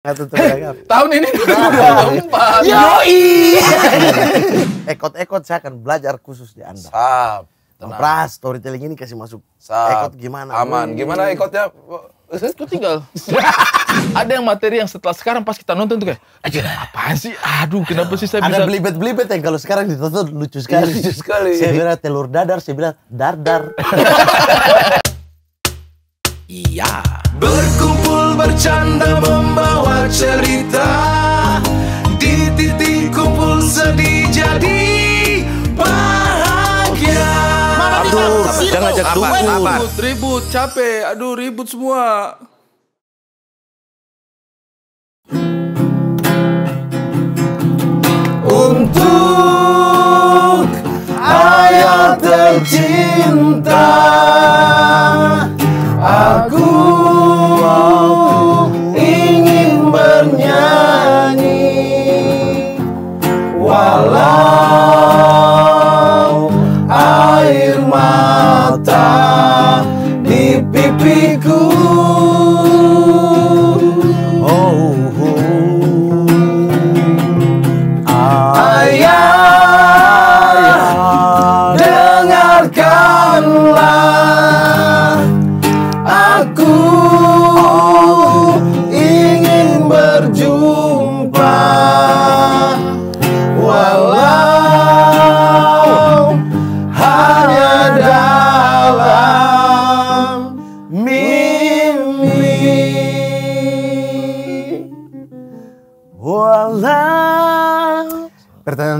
Tahun ini 2024. Nah, iya. Yoi. Ekot-ekot saya akan belajar khusus di Anda. Sab. Tenang. Pras, storytelling ini kasih masuk. Sab. Ekot gimana? Aman. Gimana ekotnya? Itu eh, tinggal. Ada yang materi yang setelah sekarang pas kita nonton tuh kayak, aja eh, apaan sih? Aduh, kenapa sih saya Ada bisa? Ada belibet-belibet yang kalau sekarang ditonton lucu sekali. Iya, lucu sekali. Saya bilang telur dadar, saya bilang dardar. Iya. Berkumpul bercanda membawa cerita Di titik kumpul sedih jadi bahagia Aduh, jangan ajak ribut, ribut, capek, aduh ribut semua Untuk ayah tercinta Aku Allah.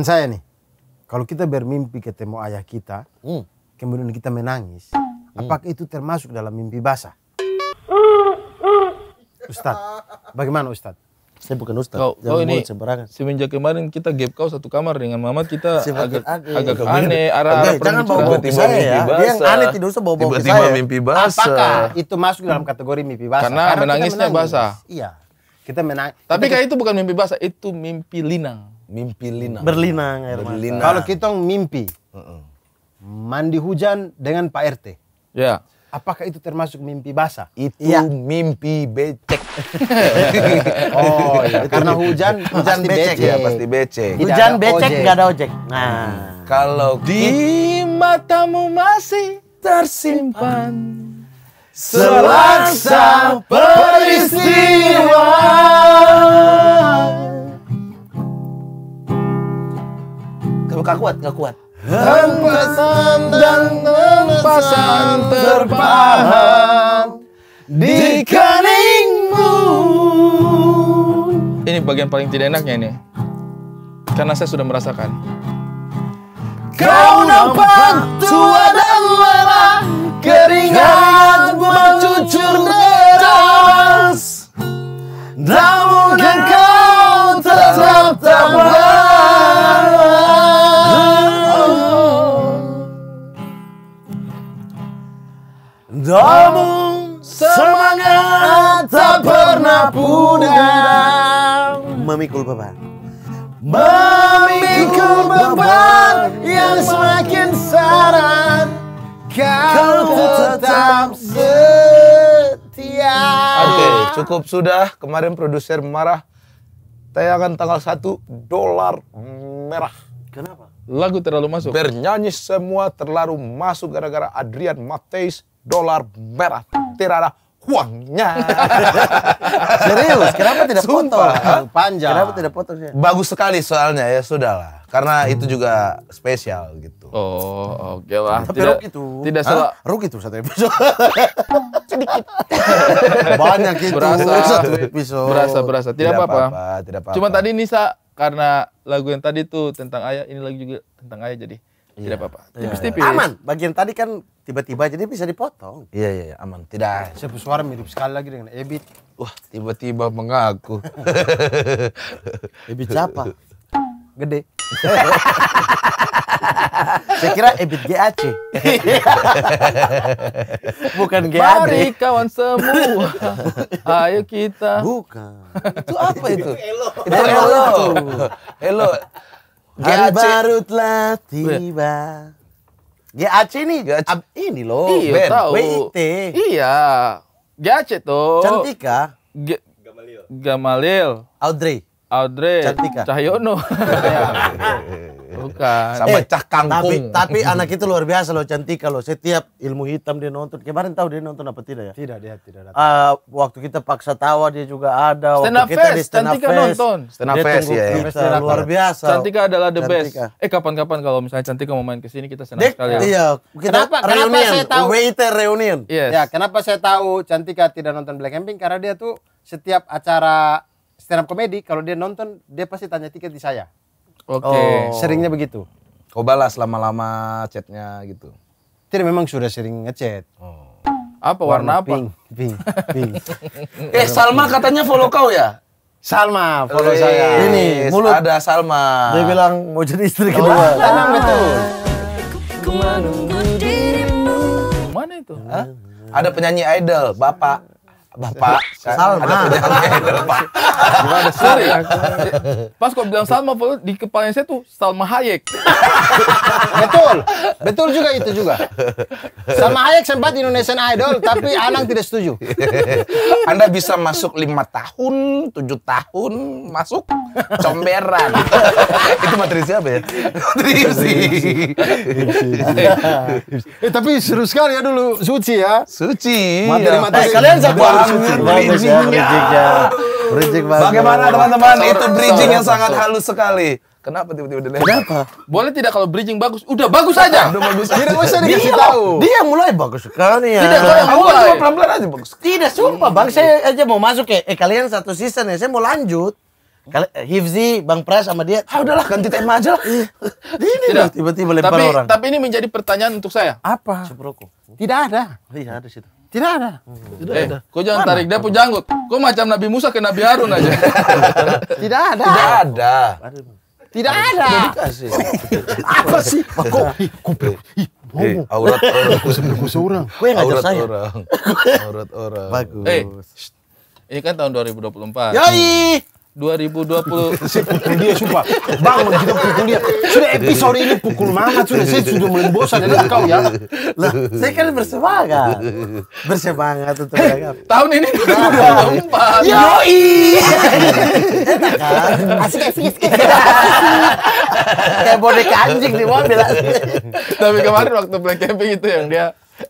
saya nih, kalau kita bermimpi ketemu ayah kita, hmm. kemudian kita menangis, hmm. apakah itu termasuk dalam mimpi basah? Ustad, bagaimana Ustad? Saya bukan Ustad. Kau, kau ini Semenjak kemarin kita gap kau satu kamar dengan Mama kita Semakin agak aneh. agak aneh arah okay, jangan bawa bawa tiba saya ya. Basah. Dia yang aneh tidak usah bawa bawa tiba -tiba mimpi basah. Apakah itu masuk dalam kategori mimpi basah? Karena, Karena menangisnya menangis. basah. Iya. Kita menang. Tapi kayak itu bukan mimpi basah, itu mimpi linang mimpi lina berlinang air berlinang. mata kalau kita mimpi mandi hujan dengan Pak RT ya apakah itu termasuk mimpi basah itu ya. mimpi becek oh iya. karena hujan hujan becek. becek ya pasti becek hujan ada becek nggak ada ojek nah kalau di matamu masih tersimpan selaksa peristiwa Gak kuat, gak kuat. Hempasan dan hempasan terpaham di keningmu. Ini bagian paling tidak enaknya ini. Karena saya sudah merasakan. Kau nampak tua dan lelah keringat memikul beban. Memikul beban yang semakin saran kau tetap setia. Oke, okay, cukup sudah. Kemarin produser marah. Tayangan tanggal 1 dolar merah. Kenapa? Lagu terlalu masuk. Bernyanyi semua terlalu masuk gara-gara Adrian Mateis dolar merah. Tidak ada uangnya. Serius, kenapa tidak Sumpah. Panjang. Kenapa tidak foto sih? Bagus sekali soalnya ya sudahlah. Karena hmm. itu juga spesial gitu. Oh, oke okay lah. Tapi tidak, itu. Tidak salah. Ruk itu satu episode. Sedikit. Banyak itu. Berasa, satu episode. Berasa, berasa. Tidak apa-apa. Tidak apa-apa. Cuma tadi Nisa karena lagu yang tadi tuh tentang ayah, ini lagi juga tentang ayah jadi tidak iya. apa-apa. Iya, Tipis-tipis. Iya. Aman. Bagian tadi kan tiba-tiba jadi bisa dipotong. Iya iya ya, aman. Tidak. sebesar suara mirip sekali lagi dengan Ebit. Wah, tiba-tiba mengaku. Ebit siapa? Gede. Saya kira Ebit GAC. Bukan GAC. Mari kawan semua. Ayo kita. Bukan. Itu apa itu? Itu Elo. Itu Elo. Elo. GAC. baru telah tiba. GAC nih, GAC. Ab, ini loh. Iya, band. tahu. WIT. Iya. GAC tuh. Cantika. G Gamalil. Gamalil. Audrey. Audrey. Cantika. Cahyono. Bukan. Sama eh, Cah Kangkung. Tapi, tapi anak itu luar biasa loh, cantik kalau setiap ilmu hitam dia nonton. Kemarin tahu dia nonton apa tidak ya? Tidak, dia tidak datang. Uh, waktu kita paksa tawa dia juga ada. Stand waktu up kita di stand up nonton. Stand up fest ya. Kita, luar biasa. Cantika adalah the cantika. best. Eh kapan-kapan kalau misalnya Cantika mau main ke sini kita senang sekali. Ya. Iya, kita kenapa, reunion. Kenapa saya tahu? Waiter reunion. Yes. Ya, kenapa saya tahu Cantika tidak nonton black camping karena dia tuh setiap acara stand up komedi kalau dia nonton dia pasti tanya tiket di saya. Oke. Okay. Oh. Seringnya begitu. Kau balas lama-lama chatnya gitu. Tidak memang sudah sering ngechat. Oh. Apa warna, warna apa? Pink, pink, pink. eh Salma katanya follow kau ya? Salma follow saya. Ini mulut ada Salma. Dia bilang mau jadi istri kedua. Oh, betul. Mana itu? Ada penyanyi idol, Bapak. Bapak, Salma. ada penyakit, Pak. ada Pas kau bilang Salma, di kepalanya saya tuh Salma Hayek. Betul. Betul juga itu juga. Salma Hayek sempat Indonesian Idol, tapi Anang tidak setuju. Anda bisa masuk lima tahun, tujuh tahun, masuk comberan. itu materi siapa ya? Materi Ipsi. Eh, tapi seru sekali ya dulu, Suci ya. Suci. Materi-materi. Iya. Eh, kalian satu Bagus, bagus ya bridgingnya. Bridging ya. ya. banget. Bagaimana teman-teman? Itu bridging yang sangat halus sekali. Kenapa tiba-tiba delay? Kenapa? Boleh tidak kalau bridging bagus? Udah bagus aja. Udah bagus. Tidak usah dikasih tahu. Dia yang mulai bagus sekali ya. Tidak, saya mulai. Cuma pelan-pelan aja bagus. Tidak, sumpah Bang. Saya aja mau masuk ya. Eh kalian satu season ya. Saya mau lanjut. Kali, eh, Hifzi, Bang Pres sama dia. Ah udahlah ganti tema aja lah. Iya. ini tiba-tiba lempar tapi, orang. Tapi ini menjadi pertanyaan untuk saya. Apa? Sepuroko. Tidak ada. Tidak iya ada situ. Tidak ada. Tidak eh, ada. Kau jangan Mana? tarik dia pun janggut. Kau macam Nabi Musa ke Nabi Harun aja. Tidak ada. Tidak ada. Tidak ada. Apa sih? kau, kupil. Hey, eh, aurat orang. Aku sampai orang. Kau yang ngajar saya. Aurat orang. orang. Bagus. Eh, ini kan tahun 2024. Yoi. 2020 saya pukul dia sumpah bang kita gitu pukul dia sudah episode ini pukul mana sudah saya sudah mulai bosan dengan kau ya lah saya kan bersemangat bersemangat untuk tahun ini 2024 nah, yoi kan? asik asik kayak boneka anjing di mobil tapi kemarin waktu black camping itu yang dia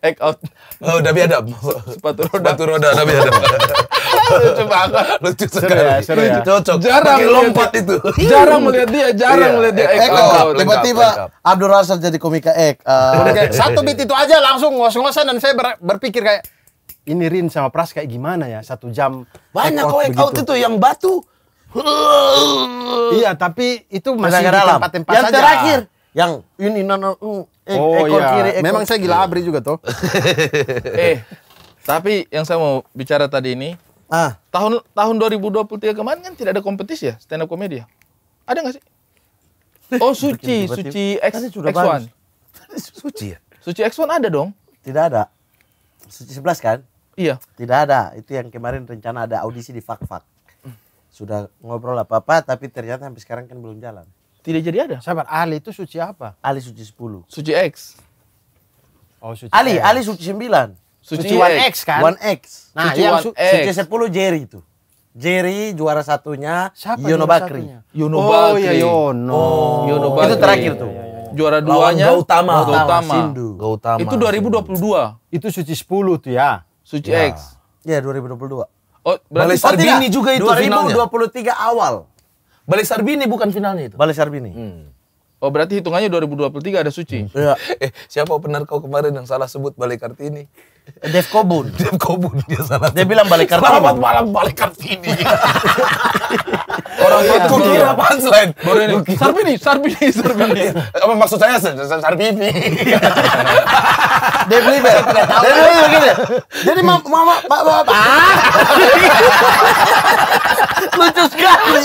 Eh, out oh Nabi Adam sepatu roda sepatu roda Nabi Adam lucu banget. Lucu sekali. Seru ya, seru ya. Cocok. Jarang Pake lompat itu. Jarang melihat dia, iya. jarang melihat dia. Ek, tiba-tiba Abdul Razak jadi komika ek. Eh, satu beat itu aja langsung ngos-ngosan dan saya berpikir kayak ini Rin sama Pras kayak gimana ya satu jam banyak kok out, out itu yang batu iya tapi itu masih di tempat-tempat yang terakhir yang ini nano uh, eh, oh, ekor iya. ekor memang saya gila abri juga tuh eh tapi yang saya mau bicara tadi ini Ah. Tahun tahun 2023 kemarin kan tidak ada kompetisi ya stand up comedy. ya? Ada nggak sih? Eh, oh Suci, Suci X, X1. Suci ya? Suci X1 ada dong? Tidak ada. Suci 11 kan? Iya. Tidak ada. Itu yang kemarin rencana ada audisi di Fak Fak. Hmm. Sudah ngobrol apa-apa tapi ternyata sampai sekarang kan belum jalan. Tidak jadi ada? Sabar, Ali itu Suci apa? Ali Suci 10. Suci X. Oh, suci Ali, X. Ali suci 9. Suci, Suci One X. X kan? One X. Nah, Suci yang One su X. Suci 10 Jerry itu. Jerry juara satunya Siapa Yono Bakri. Satunya? Yono oh, iya, Bakri. Iya, Yono. Oh, Yono Bakri. Itu terakhir tuh. Iya, iya, iya. Juara duanya Gautama. Gautama. Sindu. Gautama. Itu 2022. Sindu. Itu Suci 10 tuh ya. Suci ya. X. Ya 2022. Oh, Bali Sarbini oh, juga itu 2023 finalnya. awal. Bali Sarbini bukan finalnya itu. Bali Sarbini. Hmm. Oh berarti hitungannya 2023 ada Suci. Iya. Hmm. eh, siapa benar kau kemarin yang salah sebut Balai Kartini? Dev Kobun. Dev Kobun dia salah. Dia bilang balik kartini. Selamat malam balik kartini. Orang itu tuh kira punchline. Baru ini. Sarbini, Sarbini, Sarbini. Apa maksud saya Sarbini? Dev Liber. Dev Liber begini. Jadi mama, mama, mama, ah? Lucu sekali.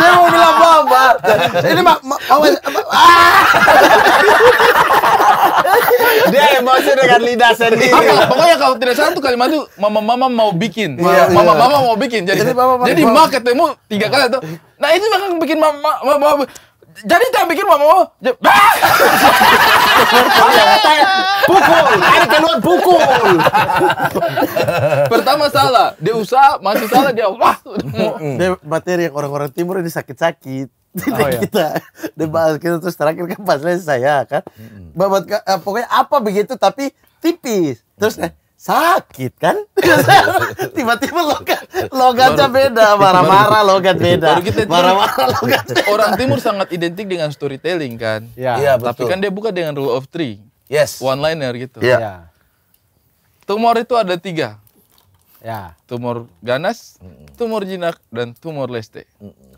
Dia mau bilang apa? Ini mama, mama, ah. Dia emosi dengan lidah sendiri. Apa, pokoknya kalau tidak salah tuh kalimat tuh mama-mama mau bikin. Mama-mama iya, iya. mau bikin. Jadi jadi, mama, jadi mama. ketemu tiga kali tuh. Nah ini bakal bikin mama, mama jadi tak bikin mama pukul ada keluar pukul pertama salah dia usaha masih salah dia wah dia materi yang orang-orang timur ini sakit-sakit oh, iya. kita debat kita gitu, terus terakhir kan pas saya kan mm-hmm. babat eh, pokoknya apa begitu tapi tipis terus mm-hmm. sakit kan tiba-tiba logat logatnya beda marah-marah gitu. logat beda marah-marah logat beda. orang timur sangat identik dengan storytelling kan ya, ya betul. tapi kan dia buka dengan rule of three yes one liner gitu ya. ya. tumor itu ada tiga ya tumor ganas tumor jinak dan tumor leste mm hmm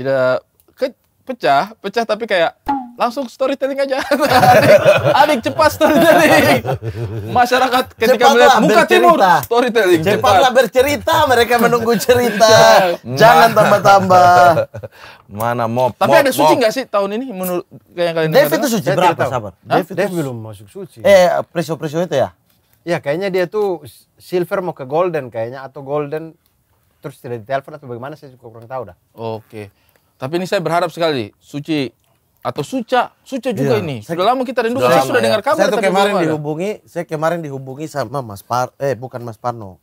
tidak ke, pecah, pecah tapi kayak langsung storytelling aja. adik, adik cepat storytelling. Masyarakat ketika Cepatlah melihat muka bercerita. timur storytelling. Cepatlah cepat. bercerita, mereka menunggu cerita. Ya. Jangan tambah-tambah. Mana mop. Tapi mop, ada suci nggak sih tahun ini menurut kayak kalian? Dev itu suci berapa tahu. sabar? Dev, belum masuk suci. Eh, preso-preso itu ya? Ya kayaknya dia tuh silver mau ke golden kayaknya atau golden terus tidak ditelepon atau bagaimana saya juga kurang tahu dah. Oke. Okay. Tapi ini saya berharap sekali Suci atau Suca, Suca juga iya. ini. Sudah saya, lama kita rindu. saya sudah ya. dengar kabar. Saya tuh kemarin dihubungi, saya kemarin dihubungi sama Mas Par, eh bukan Mas Parno.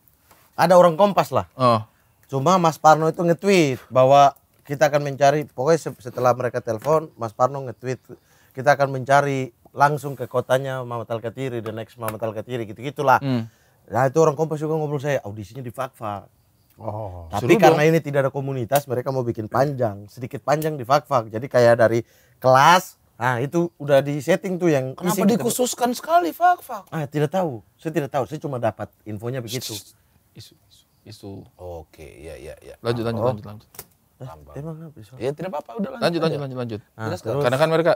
Ada orang Kompas lah. Oh. Cuma Mas Parno itu nge-tweet bahwa kita akan mencari, pokoknya setelah mereka telepon, Mas Parno nge-tweet kita akan mencari langsung ke kotanya Mama Talkatiri, katiri the next Mama Talkatiri, katiri gitu-gitulah. Hmm. Nah itu orang Kompas juga ngobrol saya, audisinya di Fakfak. Oh, tapi karena dong. ini tidak ada komunitas, mereka mau bikin panjang, sedikit panjang di fak-fak. Jadi kayak dari kelas, nah itu udah di setting tuh yang Kenapa dikhususkan kita... sekali fak-fak? Ah, tidak tahu. Saya tidak tahu, saya cuma dapat infonya begitu. Isu isu. isu. Oke, okay, ya ya ya. Lanjut lanjut oh. lanjut lanjut. Tambah. Eh, emang habis. Ya tidak apa-apa, udah lanjut. Lanjut, aja. lanjut, lanjut. Nah, Karena kan mereka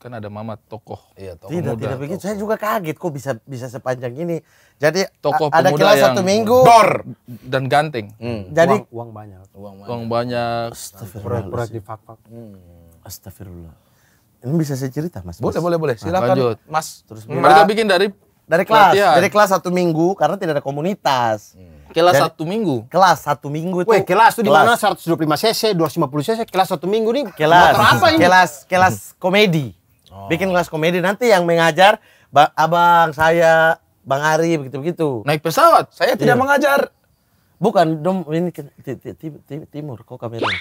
kan ada Mama tokoh. Iya, tokoh tidak, muda. Tidak begitu. Saya juga kaget kok bisa bisa sepanjang ini. Jadi tokoh ada kelas satu minggu. Dor dan ganteng Hmm. Jadi uang, uang banyak. Uang banyak. Uang banyak. Proyek-proyek di fakfak. Hmm. Astagfirullah. Ini bisa saya cerita, Mas. Boleh, boleh, boleh. Nah, Silakan, lanjut. Mas. Terus mereka bikin dari dari kelas, latihan. dari kelas satu minggu karena tidak ada komunitas. Hmm Kelas Dan satu minggu. Kelas satu minggu itu. Weh, kelas itu di mana 125 cc, 250 cc, kelas satu minggu nih. Kelas motor apa ini? Kelas kelas komedi. Oh. Bikin kelas komedi nanti yang mengajar abang saya, Bang Ari begitu-begitu. Naik pesawat. Saya tidak yeah. mengajar. Bukan dom ini timur kok kameranya.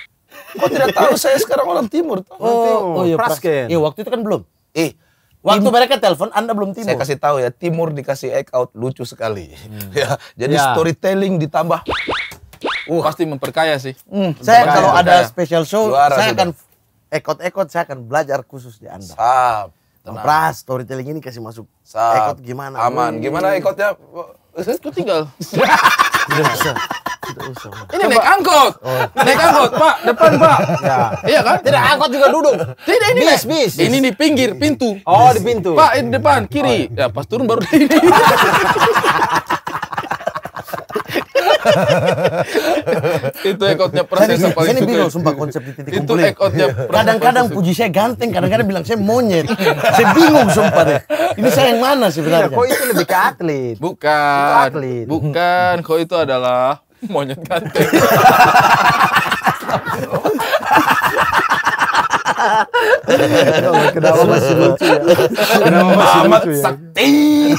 Kok tidak tahu saya sekarang orang timur. Oh, oh iya, Praske. Iya, waktu itu kan belum. Eh, Waktu mereka telepon, Anda belum timur. Saya kasih tahu ya, timur dikasih egg out lucu sekali. Hmm. ya, jadi ya. storytelling ditambah. Uh, pasti memperkaya sih. Hmm. Memperkaya, saya kalau memperkaya. ada special show, Juara saya akan ekot-ekot, saya akan belajar khusus di Anda. Sab. Pras, storytelling ini kasih masuk Sab. ekot gimana? Aman. Gimana ekotnya? Itu tinggal. Tidak usah. Tidak usah. Ini Coba. naik angkot. Oh. Naik angkot, Pak. Depan, Pak. Ya. Iya kan? Tidak angkot juga duduk. Tidak ini. Bis, bis. Ini di pinggir pintu. Oh, di pintu. Pak, ini depan, kiri. Oh. Iya. Ya, pas turun baru di itu ekotnya prosesnya paling ini bingung sumpah konsep di titik Itu ekotnya iya. Kadang-kadang puji saya ganteng, kadang-kadang bilang saya monyet. saya bingung sumpah deh. Ini saya yang mana sebenarnya? Iya, kok itu lebih ke atlet? Bukan. Itu atlet. Bukan, kok itu adalah monyet ganteng. Kenapa masih lucu ya? ya? Kenapa masih Amat lucu ya? Sakti.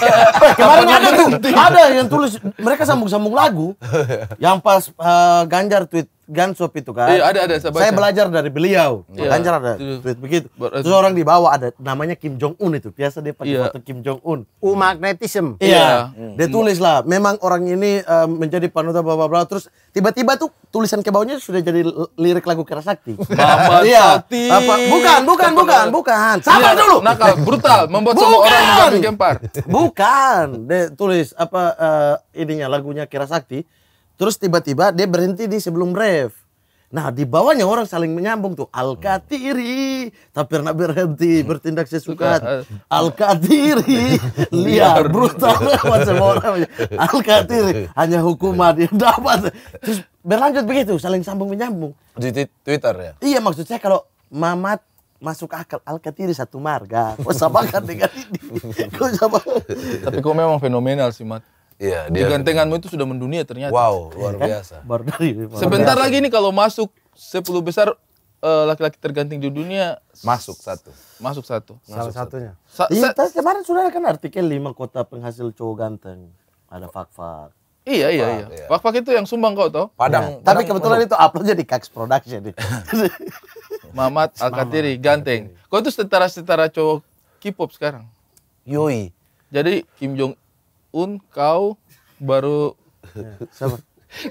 Kemarin ada tuh, ada yang tulis mereka sambung-sambung lagu. Yang pas uh, Ganjar tweet Gansop itu kan. Iya, ada ada saya, saya belajar dari beliau. Iya. Ganjar ada iya. tweet begitu. Terus orang di bawah ada namanya Kim Jong Un itu. Biasa dia pakai iya. foto Kim Jong Un. U magnetism. Iya. iya. Dia hmm. tulis lah, memang orang ini um, menjadi panutan bla bla bla terus tiba-tiba tuh tulisan ke bawahnya sudah jadi lirik lagu Kera Sakti. Mama iya. Sakti. Apa? Bukan, bukan, bukan, bukan. Iya, Sabar iya, dulu. Nakal, brutal, membuat bukan. semua orang menjadi gempar. Bukan. Dia tulis apa uh, ininya lagunya Kera Sakti Terus tiba-tiba dia berhenti di sebelum ref. Nah, di bawahnya orang saling menyambung tuh. Al-Katiri, tak pernah berhenti bertindak sesuka. Al-Katiri, liar, brutal. Al-Katiri, hanya hukuman yang dapat. Terus berlanjut begitu, saling sambung menyambung. Di Twitter ya? Iya, maksud saya kalau Mamat masuk akal Al-Katiri satu marga. sama kan. dengan ini. Tapi kok memang fenomenal sih, Mat Iya, dia. Gantenganmu itu sudah mendunia ternyata. Wow, luar iya kan? biasa. Baru Sebentar lagi nih kalau masuk 10 besar eh, laki-laki terganting di dunia masuk satu masuk satu salah masuk satunya sa iya, sa kemarin sudah kan artikel lima kota penghasil cowok ganteng ada fak-fak Iya iya iya. Fak-fak iya. itu yang sumbang kok toh. Padang. Ya. Padang Tapi kebetulan padang. itu uploadnya di Kax Production nih. Mamat Alkatiri ganteng. kok itu setara-setara cowok K-pop sekarang. Yoi. Jadi Kim Jong Un kau baru Siapa?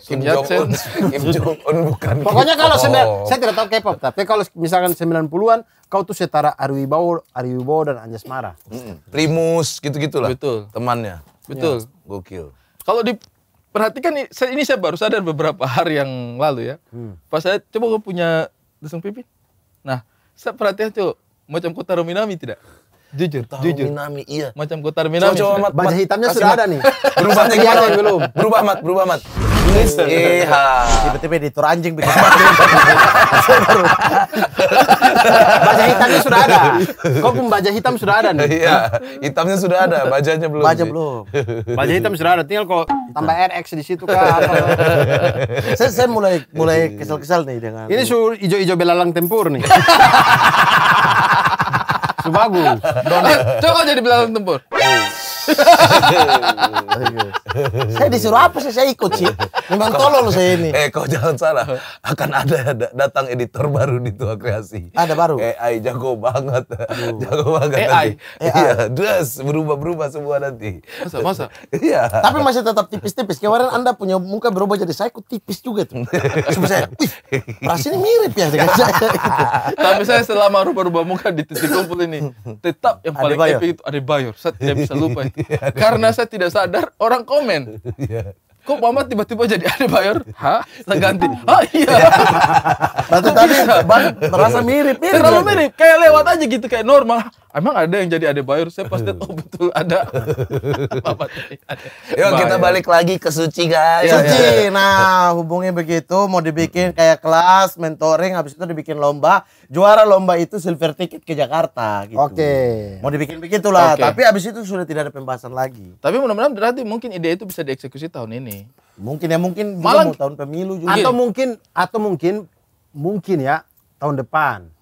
Kim Jong Un. Kim Jong Un bukan. Pokoknya kalau oh. saya tidak tahu K-pop, tapi kalau misalkan 90-an kau tuh setara Ari Wibowo, Ari Wibowo dan Anjas Mara. hmm. Primus gitu-gitulah. Betul. Temannya. Betul. Ya. Gokil. Kalau di perhatikan ini saya baru sadar beberapa hari yang lalu ya. Hmm. Pas saya coba gue punya desung pipi. Nah, saya perhatikan tuh macam kota Rominami tidak? Jujur, Tahu jujur. Minami, iya. Macam kutar Minami. Coba, coba baju hitamnya sudah mat. ada nih. Berubah nih gimana? Belum. Berubah mat, berubah mat. Iya. Tiba-tiba editor anjing bikin Baja hitamnya sudah ada. Kok pembaja hitam sudah ada nih? Iya, hitamnya sudah ada, bajanya belum. Baja belum. Baja hitam sudah ada, tinggal kok tambah RX di situ kan. saya, saya mulai mulai kesel-kesel nih dengan Ini hijau-hijau belalang tempur nih. Subagu. Eh, coba jadi belakang tempur. Oh saya disuruh apa sih saya ikut sih? Memang tolol saya ini. Eh kau jangan salah, akan ada datang editor baru di Tua Kreasi. Ada baru. AI jago banget. Aduh. Jago banget AI. nanti. AI. Iya, dress berubah-berubah semua nanti. Masa masa? Iya. Tapi masih tetap tipis-tipis. Kemarin Anda punya muka berubah jadi saya ikut tipis juga tuh. Sebab saya, wih, rasanya mirip ya dengan saya. Tapi saya selama rubah-rubah muka di titik kumpul ini tetap yang paling epic itu ada bayar. Saya tidak bisa lupa ya. Karena saya tidak sadar orang komen. Iya. Kok Mama tiba-tiba jadi ada bayar? Hah? Saya ganti. Ah iya. iya. Berarti tadi merasa mirip, mirip. Terlalu mirip. Kayak lewat aja gitu kayak normal. Emang ada yang jadi bayar, Saya pasti oh betul ada. Yuk kita balik lagi ke Suci guys. Iya, suci, iya, iya. nah hubungnya begitu, mau dibikin kayak kelas, mentoring, habis itu dibikin lomba. Juara lomba itu silver ticket ke Jakarta gitu. Oke. Okay. Mau dibikin begitulah, okay. tapi habis itu sudah tidak ada pembahasan lagi. Tapi mudah-mudahan berarti mungkin ide itu bisa dieksekusi tahun ini. Mungkin ya, mungkin Malang, mau tahun pemilu juga. Atau mungkin, atau mungkin, mungkin ya tahun depan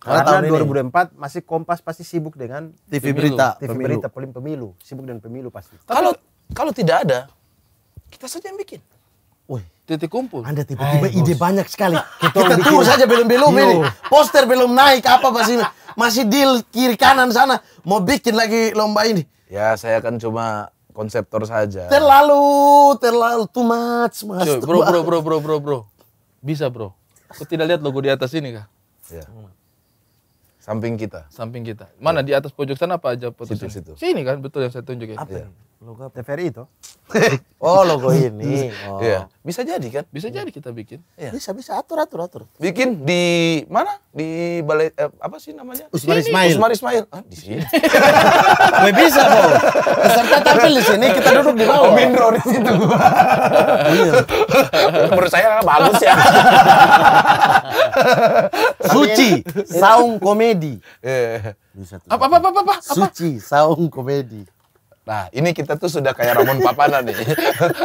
karena, Karena puluh ini. masih Kompas pasti sibuk dengan TV pemilu. berita, TV pemilu. berita pemilu, pemilu, sibuk dengan pemilu pasti. Kalau kalau tidak ada, kita saja yang bikin. Woi, titik kumpul. Anda tiba-tiba ide bos. banyak sekali. Kita, kita tunggu saja belum-belum ini. Poster belum naik apa masih masih deal kiri kanan sana mau bikin lagi lomba ini. Ya, saya akan cuma konseptor saja. Terlalu terlalu too much, Mas. Cuy, bro, bro, bro, bro, bro, bro. Bisa, Bro. Kok tidak lihat logo di atas ini kah? Iya. Yeah. Hmm. Samping kita. Samping kita. Mana di atas pojok sana apa aja foto situ, sini? Situ. Sini kan betul yang saya tunjukin. Apa? Ya. Logo TVRI itu. oh, logo ini. Iya. Oh. Iya. Bisa jadi kan? Bisa iya. jadi kita bikin. Ya. Bisa bisa atur atur atur. Bikin di mana? Di balai eh, apa sih namanya? Usmar Ismail. Usmar Ismail. Ah, di sini. Gue bisa kok. Peserta tampil di sini, kita duduk di bawah. minro di situ. Iya. Menurut saya bagus ya. Suci, saung komedi. Iya. Bisa tuh. Apa apa apa apa? apa? Suci, saung komedi. Nah, ini kita tuh sudah kayak Ramon Papana nih.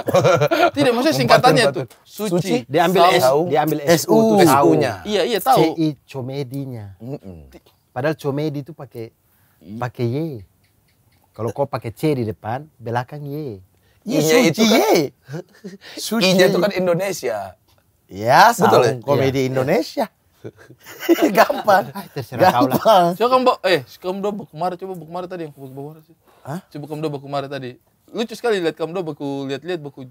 Tidak, maksudnya singkatannya tuh. Suci. Suci. diambil S, U ambil U nya Iya, iya tahu. I comedinya. Mm -mm. Padahal comedi itu pakai pakai Y. Kalau kau pakai C di depan, belakang Y. Iya itu kan. y iya. Inya itu kan Indonesia. Ya, betul ya. Komedi iya. Indonesia. Gampang. Ay, terserah kau lah. Coba kamu, eh, kamu dong, Bukmar, coba Bukmar tadi yang Bukmar sih. Hah? Coba kamu baku kemarin tadi. Lucu sekali lihat kamu baku lihat-lihat baku.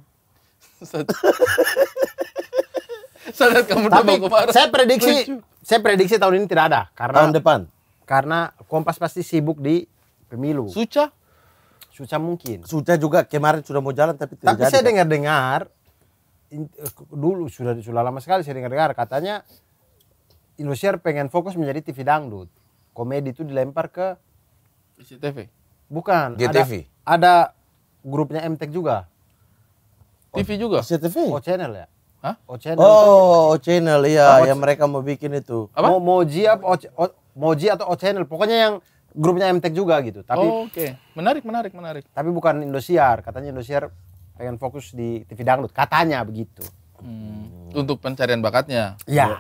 saat kamu baku marah. Saya prediksi, Lucu. saya prediksi tahun ini tidak ada karena tahun depan. Karena Kompas pasti sibuk di pemilu. Suca? Suca mungkin. Suca juga kemarin sudah mau jalan tapi tidak Tapi jadi, saya kan? dengar-dengar dulu sudah sudah lama sekali saya dengar-dengar katanya Indosiar pengen fokus menjadi TV dangdut. Komedi itu dilempar ke cctv Bukan. GTV. Ada, ada grupnya MTEK juga. Oh, TV juga? Oh, CTV. O oh, channel ya. Hah? O channel. Oh, oh channel iya, oh, yang mereka mau bikin itu. Apa? Mo Moji apa Moji atau O channel, pokoknya yang grupnya MTEK juga gitu. Tapi oh, oke. Okay. Menarik, menarik, menarik. Tapi bukan Indosiar, katanya Indosiar pengen fokus di TV dangdut, katanya begitu. Hmm. Untuk pencarian bakatnya. Iya. Ya.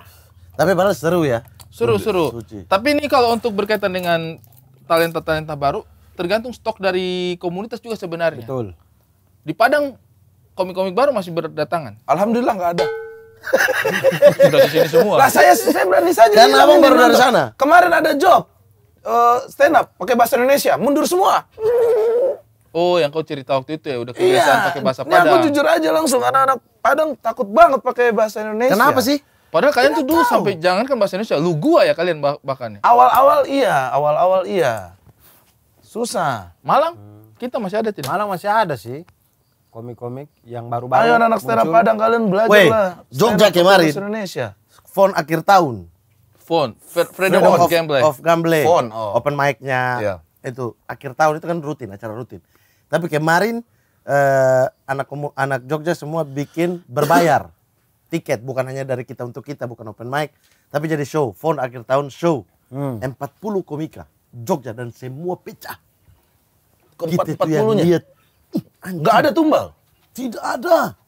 Tapi padahal seru ya. Seru, seru. Suci. Tapi ini kalau untuk berkaitan dengan talenta-talenta baru, tergantung stok dari komunitas juga sebenarnya. Betul. Di Padang komik-komik baru masih berdatangan. Alhamdulillah nggak ada. Sudah di sini semua. Lah saya saya berani saja. Dan abang baru dari sana. Kemarin ada job uh, eh, stand up pakai bahasa Indonesia, mundur semua. Oh, yang kau cerita waktu itu ya udah iya. kebiasaan iya. pakai bahasa Padang. Ini aku jujur aja langsung anak-anak Padang takut banget pakai bahasa Indonesia. Kenapa sih? Padahal kalian Tidak tuh dulu sampai jangan kan bahasa Indonesia, lu gua ya kalian bah bahkan. Ya? Awal-awal iya, awal-awal iya. Susah. Malang? Hmm. Kita masih ada tidak? Malang masih ada sih. Komik-komik yang baru-baru. Ayo anak stand Padang kalian belajar Wey, lah. Jogja kemarin. Indonesia. Font akhir tahun. Font. Freedom, of, of Gameplay. Of Gameplay. Font. Oh. Open mic-nya. Yeah. Itu akhir tahun itu kan rutin, acara rutin. Tapi kemarin eh, anak anak Jogja semua bikin berbayar tiket bukan hanya dari kita untuk kita bukan open mic tapi jadi show font akhir tahun show hmm. 40 komika Jogja dan semua pecah. Keempat gitu yang lihat. Enggak ada tumbal. Tidak ada.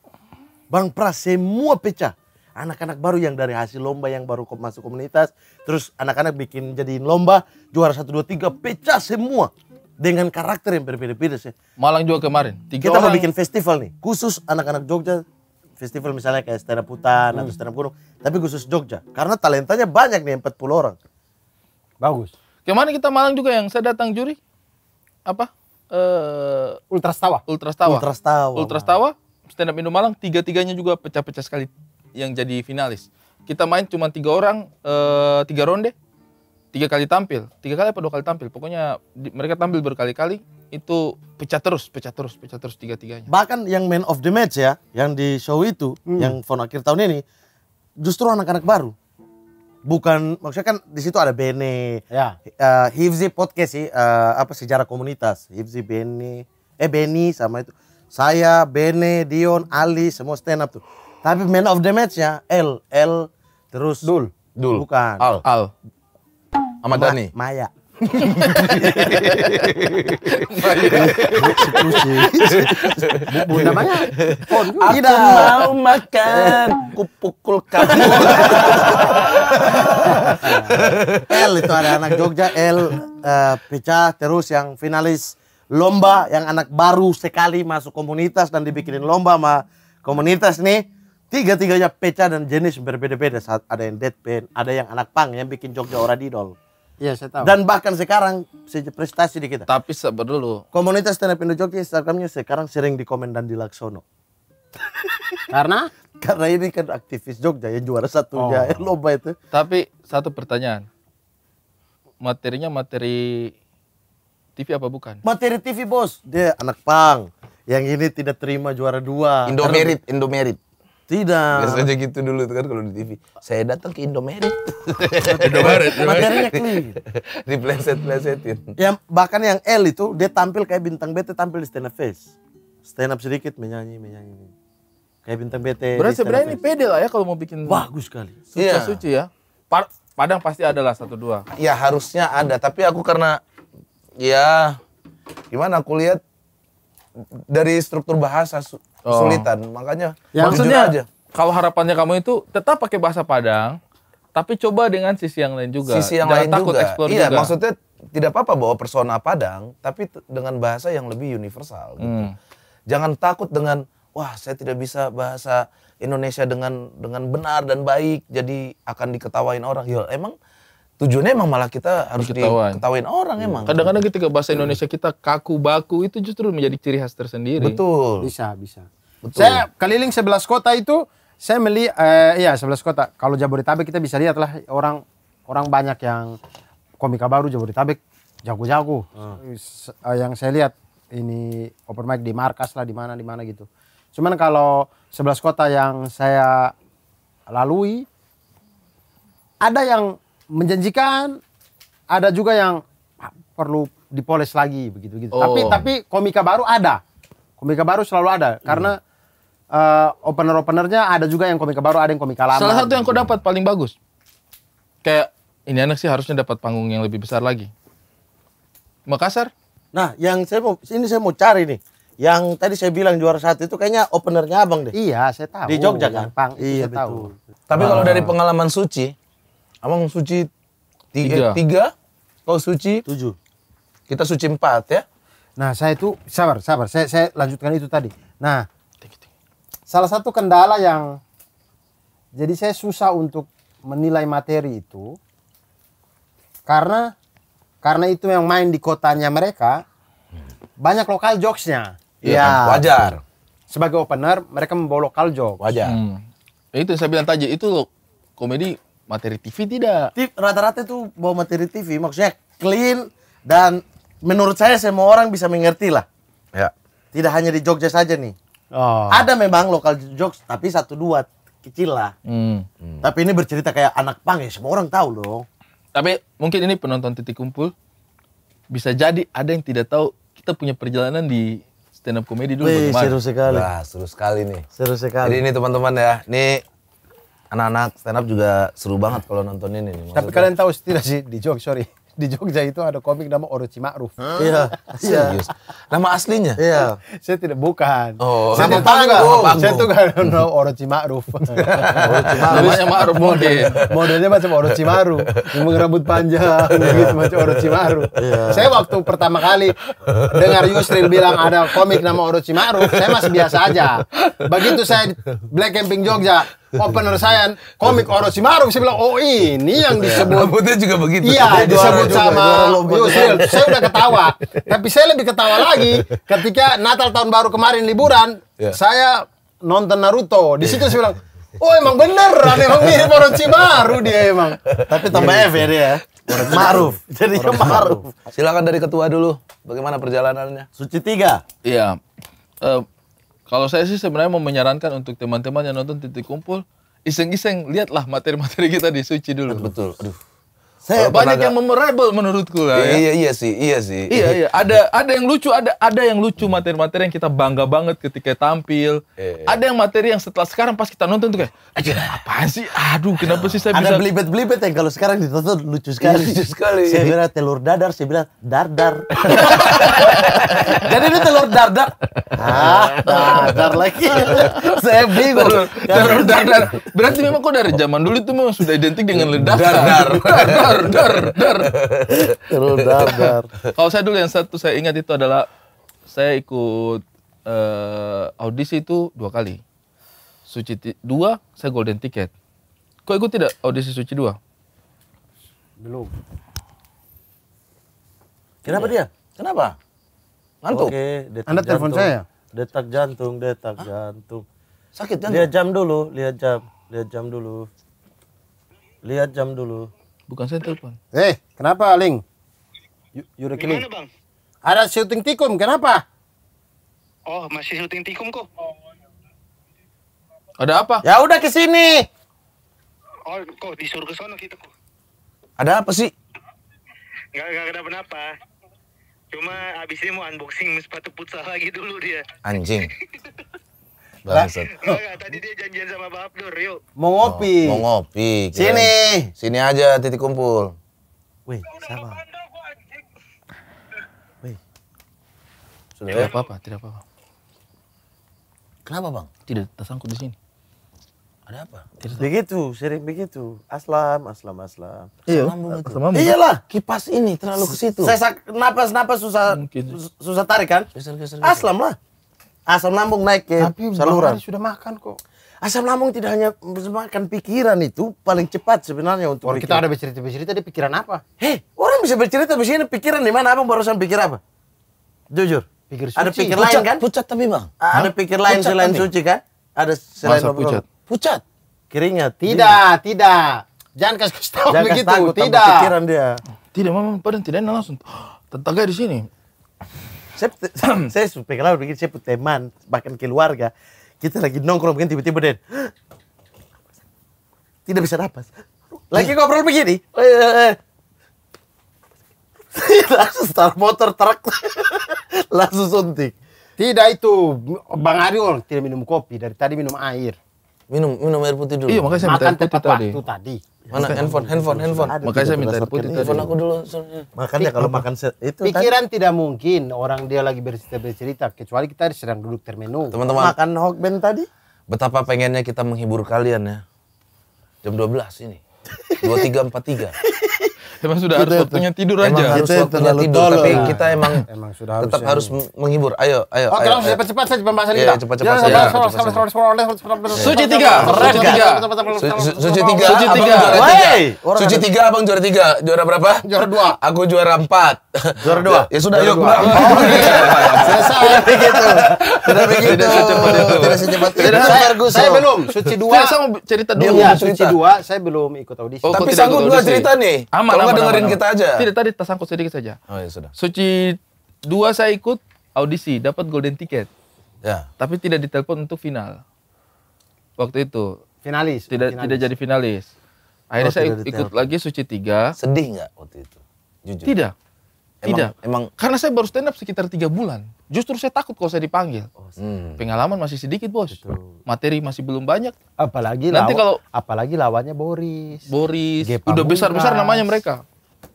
Bang Pras semua pecah. Anak-anak baru yang dari hasil lomba yang baru masuk komunitas. Terus anak-anak bikin jadiin lomba. Juara 1, 2, 3 pecah semua. Dengan karakter yang berbeda-beda sih. Malang juga kemarin. Tiga Kita orang... mau bikin festival nih. Khusus anak-anak Jogja. Festival misalnya kayak stand up hmm. atau stand up gunung. Tapi khusus Jogja. Karena talentanya banyak nih 40 orang. Bagus. Kemarin kita Malang juga yang saya datang juri apa? Eh uh, Ultrastawa. Ultrastawa. Ultrastawa. Ultrastawa stand up Indo Malang tiga-tiganya juga pecah-pecah sekali yang jadi finalis. Kita main cuma tiga orang uh, tiga ronde. Tiga kali tampil, tiga kali apa dua kali tampil, pokoknya di, mereka tampil berkali-kali itu pecah terus, pecah terus, pecah terus tiga-tiganya. Bahkan yang man of the match ya, yang di show itu, hmm. yang final akhir tahun ini, justru anak-anak baru bukan maksudnya kan di situ ada Bene, ya. uh, Hivzi podcast sih uh, apa sejarah komunitas, Hivzi Bene, eh Beni sama itu. Saya, Bene, Dion, Ali semua stand up tuh. Tapi man of the match ya L, L terus Dul. Dul. Bukan. Al. Al. Ahmad Dhani. Maya namanya aku mau makan kupukul kamu L itu ada anak Jogja L eh, pecah terus yang finalis lomba yang anak baru sekali masuk komunitas dan dibikinin lomba sama komunitas nih tiga-tiganya pecah dan jenis berbeda-beda ada yang deadpan ada yang anak pang yang bikin Jogja didol. Iya, saya tahu. Dan bahkan sekarang prestasi di kita. Tapi sabar dulu. Komunitas stand up Indo Jogja Instagramnya sekarang sering dikomen dan dilaksono. Karena? Karena ini kan aktivis Jogja yang juara satu oh. Ya, lomba itu. Tapi satu pertanyaan. Materinya materi TV apa bukan? Materi TV bos. Dia anak pang. Yang ini tidak terima juara dua. Indomerit, Indo Indomerit. Tidak. Biasanya gitu dulu kan kalau di TV. Saya datang ke Indomaret. Indomaret. Materinya clean. Dipleset-plesetin. Ya, bahkan yang L itu dia tampil kayak bintang BT tampil di stand up face. Stand up sedikit menyanyi menyanyi. Kayak bintang BT. Berarti sebenarnya ini pede lah ya kalau mau bikin bagus sekali. Suci suci iya. ya. Par Padang pasti ada lah satu dua. Ya harusnya ada, tapi aku karena ya gimana aku lihat dari struktur bahasa kesulitan. Oh. Makanya ya, maksudnya aja. Kalau harapannya kamu itu tetap pakai bahasa Padang, tapi coba dengan sisi yang lain juga. Sisi yang Jangan lain takut juga. Iya, juga. maksudnya tidak apa-apa bawa persona Padang, tapi dengan bahasa yang lebih universal. Gitu. Hmm. Jangan takut dengan wah saya tidak bisa bahasa Indonesia dengan dengan benar dan baik, jadi akan diketawain orang. Ya emang tujuannya emang malah kita harus diketawain, diketawain orang hmm. emang. Kadang-kadang ketika bahasa Indonesia kita kaku baku itu justru menjadi ciri khas tersendiri. Betul. Bisa, bisa. Betul. Saya keliling 11 kota itu saya melihat eh, ya 11 kota. Kalau Jabodetabek kita bisa lihat lah orang orang banyak yang komika baru Jabodetabek jago-jago. Hmm. Eh, yang saya lihat ini open mic di markas lah di mana di mana gitu. Cuman kalau 11 kota yang saya lalui ada yang menjanjikan, ada juga yang ah, perlu dipoles lagi begitu gitu. Oh. Tapi tapi komika baru ada komika baru selalu ada karena uh, eh, opener openernya ada juga yang komika baru ada yang komika lama salah satu yang kau dapat paling bagus kayak ini anak sih harusnya dapat panggung yang lebih besar lagi Makassar nah yang saya mau ini saya mau cari nih yang tadi saya bilang juara satu itu kayaknya openernya abang deh. Iya, saya tahu. Di Jogja kan? Pang, iya, saya tahu. Tapi ah. kalau dari pengalaman Suci, abang Suci tiga, tiga. tiga. Kau Suci tujuh. Kita Suci empat ya. Nah, saya itu sabar, sabar. Saya saya lanjutkan itu tadi. Nah, salah satu kendala yang jadi saya susah untuk menilai materi itu karena karena itu yang main di kotanya mereka banyak lokal jokesnya. Iya, ya. Kan? wajar. Sebagai opener mereka membawa lokal jokes. Wajar. Hmm. Ya itu saya bilang tadi itu komedi materi TV tidak. Rata-rata itu bawa materi TV maksudnya clean dan menurut saya semua orang bisa mengerti lah. Ya. Tidak hanya di Jogja saja nih. Oh. Ada memang lokal jokes tapi satu dua kecil lah. Hmm. Hmm. Tapi ini bercerita kayak anak pang ya semua orang tahu loh. Tapi mungkin ini penonton titik kumpul bisa jadi ada yang tidak tahu kita punya perjalanan di stand up comedy dulu Wih, seru sekali. Wah, seru sekali nih. Seru sekali. Jadi ini teman-teman ya, Nih anak-anak stand up juga seru banget kalau nonton ini nih. Tapi kalian tahu sih di Jogja sorry di Jogja itu ada komik nama Orochi Ma'ruf. Iya. iya. Serius. Nama aslinya? Iya. Saya tidak bukan. Oh, saya nama panggung. Oh, saya tuh kan nama hmm. Orochi Ma'ruf. Orochi Ma'ruf. Namanya Ma'ruf model. Iya. Modelnya macam Orochi Ma'ruf. Memang rambut panjang iya. gitu macam Orochi Ma'ruf. Saya waktu pertama kali dengar Yusril bilang ada komik nama Orochi Ma'ruf, saya masih biasa aja. Begitu saya Black Camping Jogja, opener saya komik Orochimaru saya bilang oh ini yang iya. disebut rambutnya juga begitu iya disebut sama Yusril saya udah ketawa tapi saya lebih ketawa lagi ketika Natal tahun baru kemarin liburan yeah. saya nonton Naruto di iya. situ saya bilang Oh emang bener, emang mirip Orochimaru dia emang. Tapi tambah iya. F ya dia. Maruf. Jadi Maruf. Silakan dari ketua dulu. Bagaimana perjalanannya? Suci tiga. Iya. Uh, kalau saya sih sebenarnya mau menyarankan untuk teman-teman yang nonton titik kumpul, iseng-iseng lihatlah materi-materi kita di suci dulu. Betul. Aduh. Saya banyak yang memorable menurutku lah. Iya, ya. iya iya sih, iya sih. Iya iya, ada ada yang lucu, ada ada yang lucu materi-materi yang kita bangga banget ketika tampil. Iya, Ada yang materi yang setelah sekarang pas kita nonton tuh kayak, apa apa sih? Aduh, kenapa sih saya ada bisa Ada belibet-belibet yang kalau sekarang ditonton lucu sekali. Iya, lucu sekali. Saya bilang telur dadar, saya bilang dar Jadi ini telur dar Ah, dar lagi. saya bingung. Telur, telur dar Berarti memang kok dari zaman dulu itu memang sudah identik dengan ledakan. Dadar. dar, dar, dar. Terus dar, dar. Kalau saya dulu yang satu saya ingat itu adalah saya ikut uh, audisi itu dua kali. Suci dua, saya golden ticket. Kok ikut tidak audisi Suci dua? Belum. Kenapa ya. dia? Kenapa? Ngantuk. Oke, Anda telepon saya. Detak jantung, detak Hah? jantung. Sakit jantung. Lihat jam dulu, lihat jam, lihat jam dulu. Lihat jam dulu. Bukan saya telepon. Eh, kenapa, Ling? yuk, Kili. Gimana, Bang? Ada syuting tikum, kenapa? Oh, masih syuting tikum kok. Ada apa? Ya udah ke sini. Oh, kok disuruh ke sana gitu kok. Ada apa sih? Enggak, enggak apa-apa. Cuma abis ini mau unboxing sepatu futsal lagi dulu dia. Anjing. Bangsat. tadi dia janjian sama bang Abdur, yuk. Mau ngopi. Oh, mau ngopi. Kira. Sini. Sini aja titik kumpul. Wih, sama. Wih. Sudah tidak ya? apa-apa, tidak apa-apa. Kenapa, Bang? Tidak tersangkut di sini. Ada apa? Tidak begitu, sering begitu. Aslam, aslam, aslam. Iya, Iyalah, kipas ini terlalu ke situ. Saya napas-napas susah susah tarik kan? Aslam lah asam lambung naik ke Tapi saluran. Tapi sudah makan kok. Asam lambung tidak hanya makan pikiran itu paling cepat sebenarnya untuk orang kita ada bercerita-bercerita di pikiran apa? Hei orang bisa bercerita bercerita pikiran di mana abang barusan pikir apa? Jujur. Pikir suci. Ada pikir pucat, lain kan? Pucat tapi bang. Ah, ada Hah? pikir lain pucat selain suci kan? Ada selain Masa pucat. Pucat. Keringat. Tidak, tidak. tidak. Jangan kasih tahu begitu. Kasih tidak. Pikiran dia. Tidak, memang paling tidak langsung. Tetangga di sini saya, saya pengalaman begini, saya punya teman, bahkan keluarga, kita lagi nongkrong begini tiba-tiba dia, tidak bisa nafas. Lagi ngobrol begini, oh, iya, iya, iya. langsung start motor truk, langsung suntik. Tidak itu, Bang Ari orang tidak minum kopi dari tadi minum air. Minum minum air putih dulu. Iya makanya saya makan air putih tadi. tadi. Ya, Mana Bukan handphone, handphone, handphone. handphone. Makanya saya minta input itu. Handphone aku dulu. Makanya kalau makan itu pikiran tadi. tidak mungkin orang dia lagi bercerita-bercerita kecuali kita sedang duduk termenu. Teman-teman. Makan hokben tadi? Betapa pengennya kita menghibur kalian ya. Jam 12 ini. dua tiga empat tiga kita mah sudah harus gitu ya, waktunya tidur aja. Harus waktunya tidur, tapi kita emang, emang sudah tetap ya. harus menghibur. Ayo, ayo. Oke, langsung cepat-cepat iya, saja pembahasan kita. Cepat-cepat saja. Suci tiga, suci tiga, suci tiga, suci tiga, suci tiga, abang juara tiga, juara berapa? Juara dua. Aku juara empat. Juara dua. Ya sudah, yuk. Oh, iya. Selesai. Begitu. Tidak begitu. Tidak secepat itu. Tidak secepat itu. Saya belum. Suci dua. Saya mau cerita dulu. Suci dua, saya belum ikut audisi. Oh, tapi sanggup dua cerita nih. Aman, aman dengerin kita aja. Tidak, tadi tersangkut sedikit saja. Oh ya sudah. Suci dua saya ikut audisi, dapat golden ticket. Ya. Tapi tidak ditelepon untuk final. Waktu itu. Finalis. Tidak finalis. tidak jadi finalis. Akhirnya oh, saya ikut lagi Suci tiga. Sedih nggak waktu itu? Jujur. Tidak. Tidak. Emang, karena saya baru stand up sekitar tiga bulan. Justru saya takut kalau saya dipanggil. Oh, hmm. Pengalaman masih sedikit bos. Betul. Materi masih belum banyak. Apalagi nanti kalau apalagi lawannya Boris. Boris. Gepa udah besar besar namanya mereka.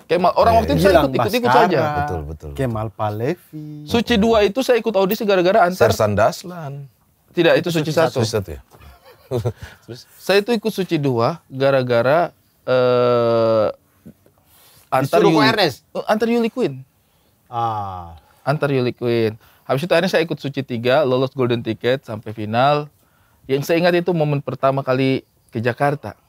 Kemal iya, orang waktu itu saya ikut ikut, ikut saja. Betul betul. Kemal Palevi. Suci dua itu saya ikut audisi gara-gara antar. Sersan Daslan. Tidak itu, suci, satu. Suci satu ya. saya itu ikut suci dua gara-gara eh, antar Disuruh oh, Antar you liquid. Ah. Antar you liquid. Habis itu akhirnya saya ikut Suci tiga, lolos golden ticket sampai final. Yang saya ingat itu momen pertama kali ke Jakarta.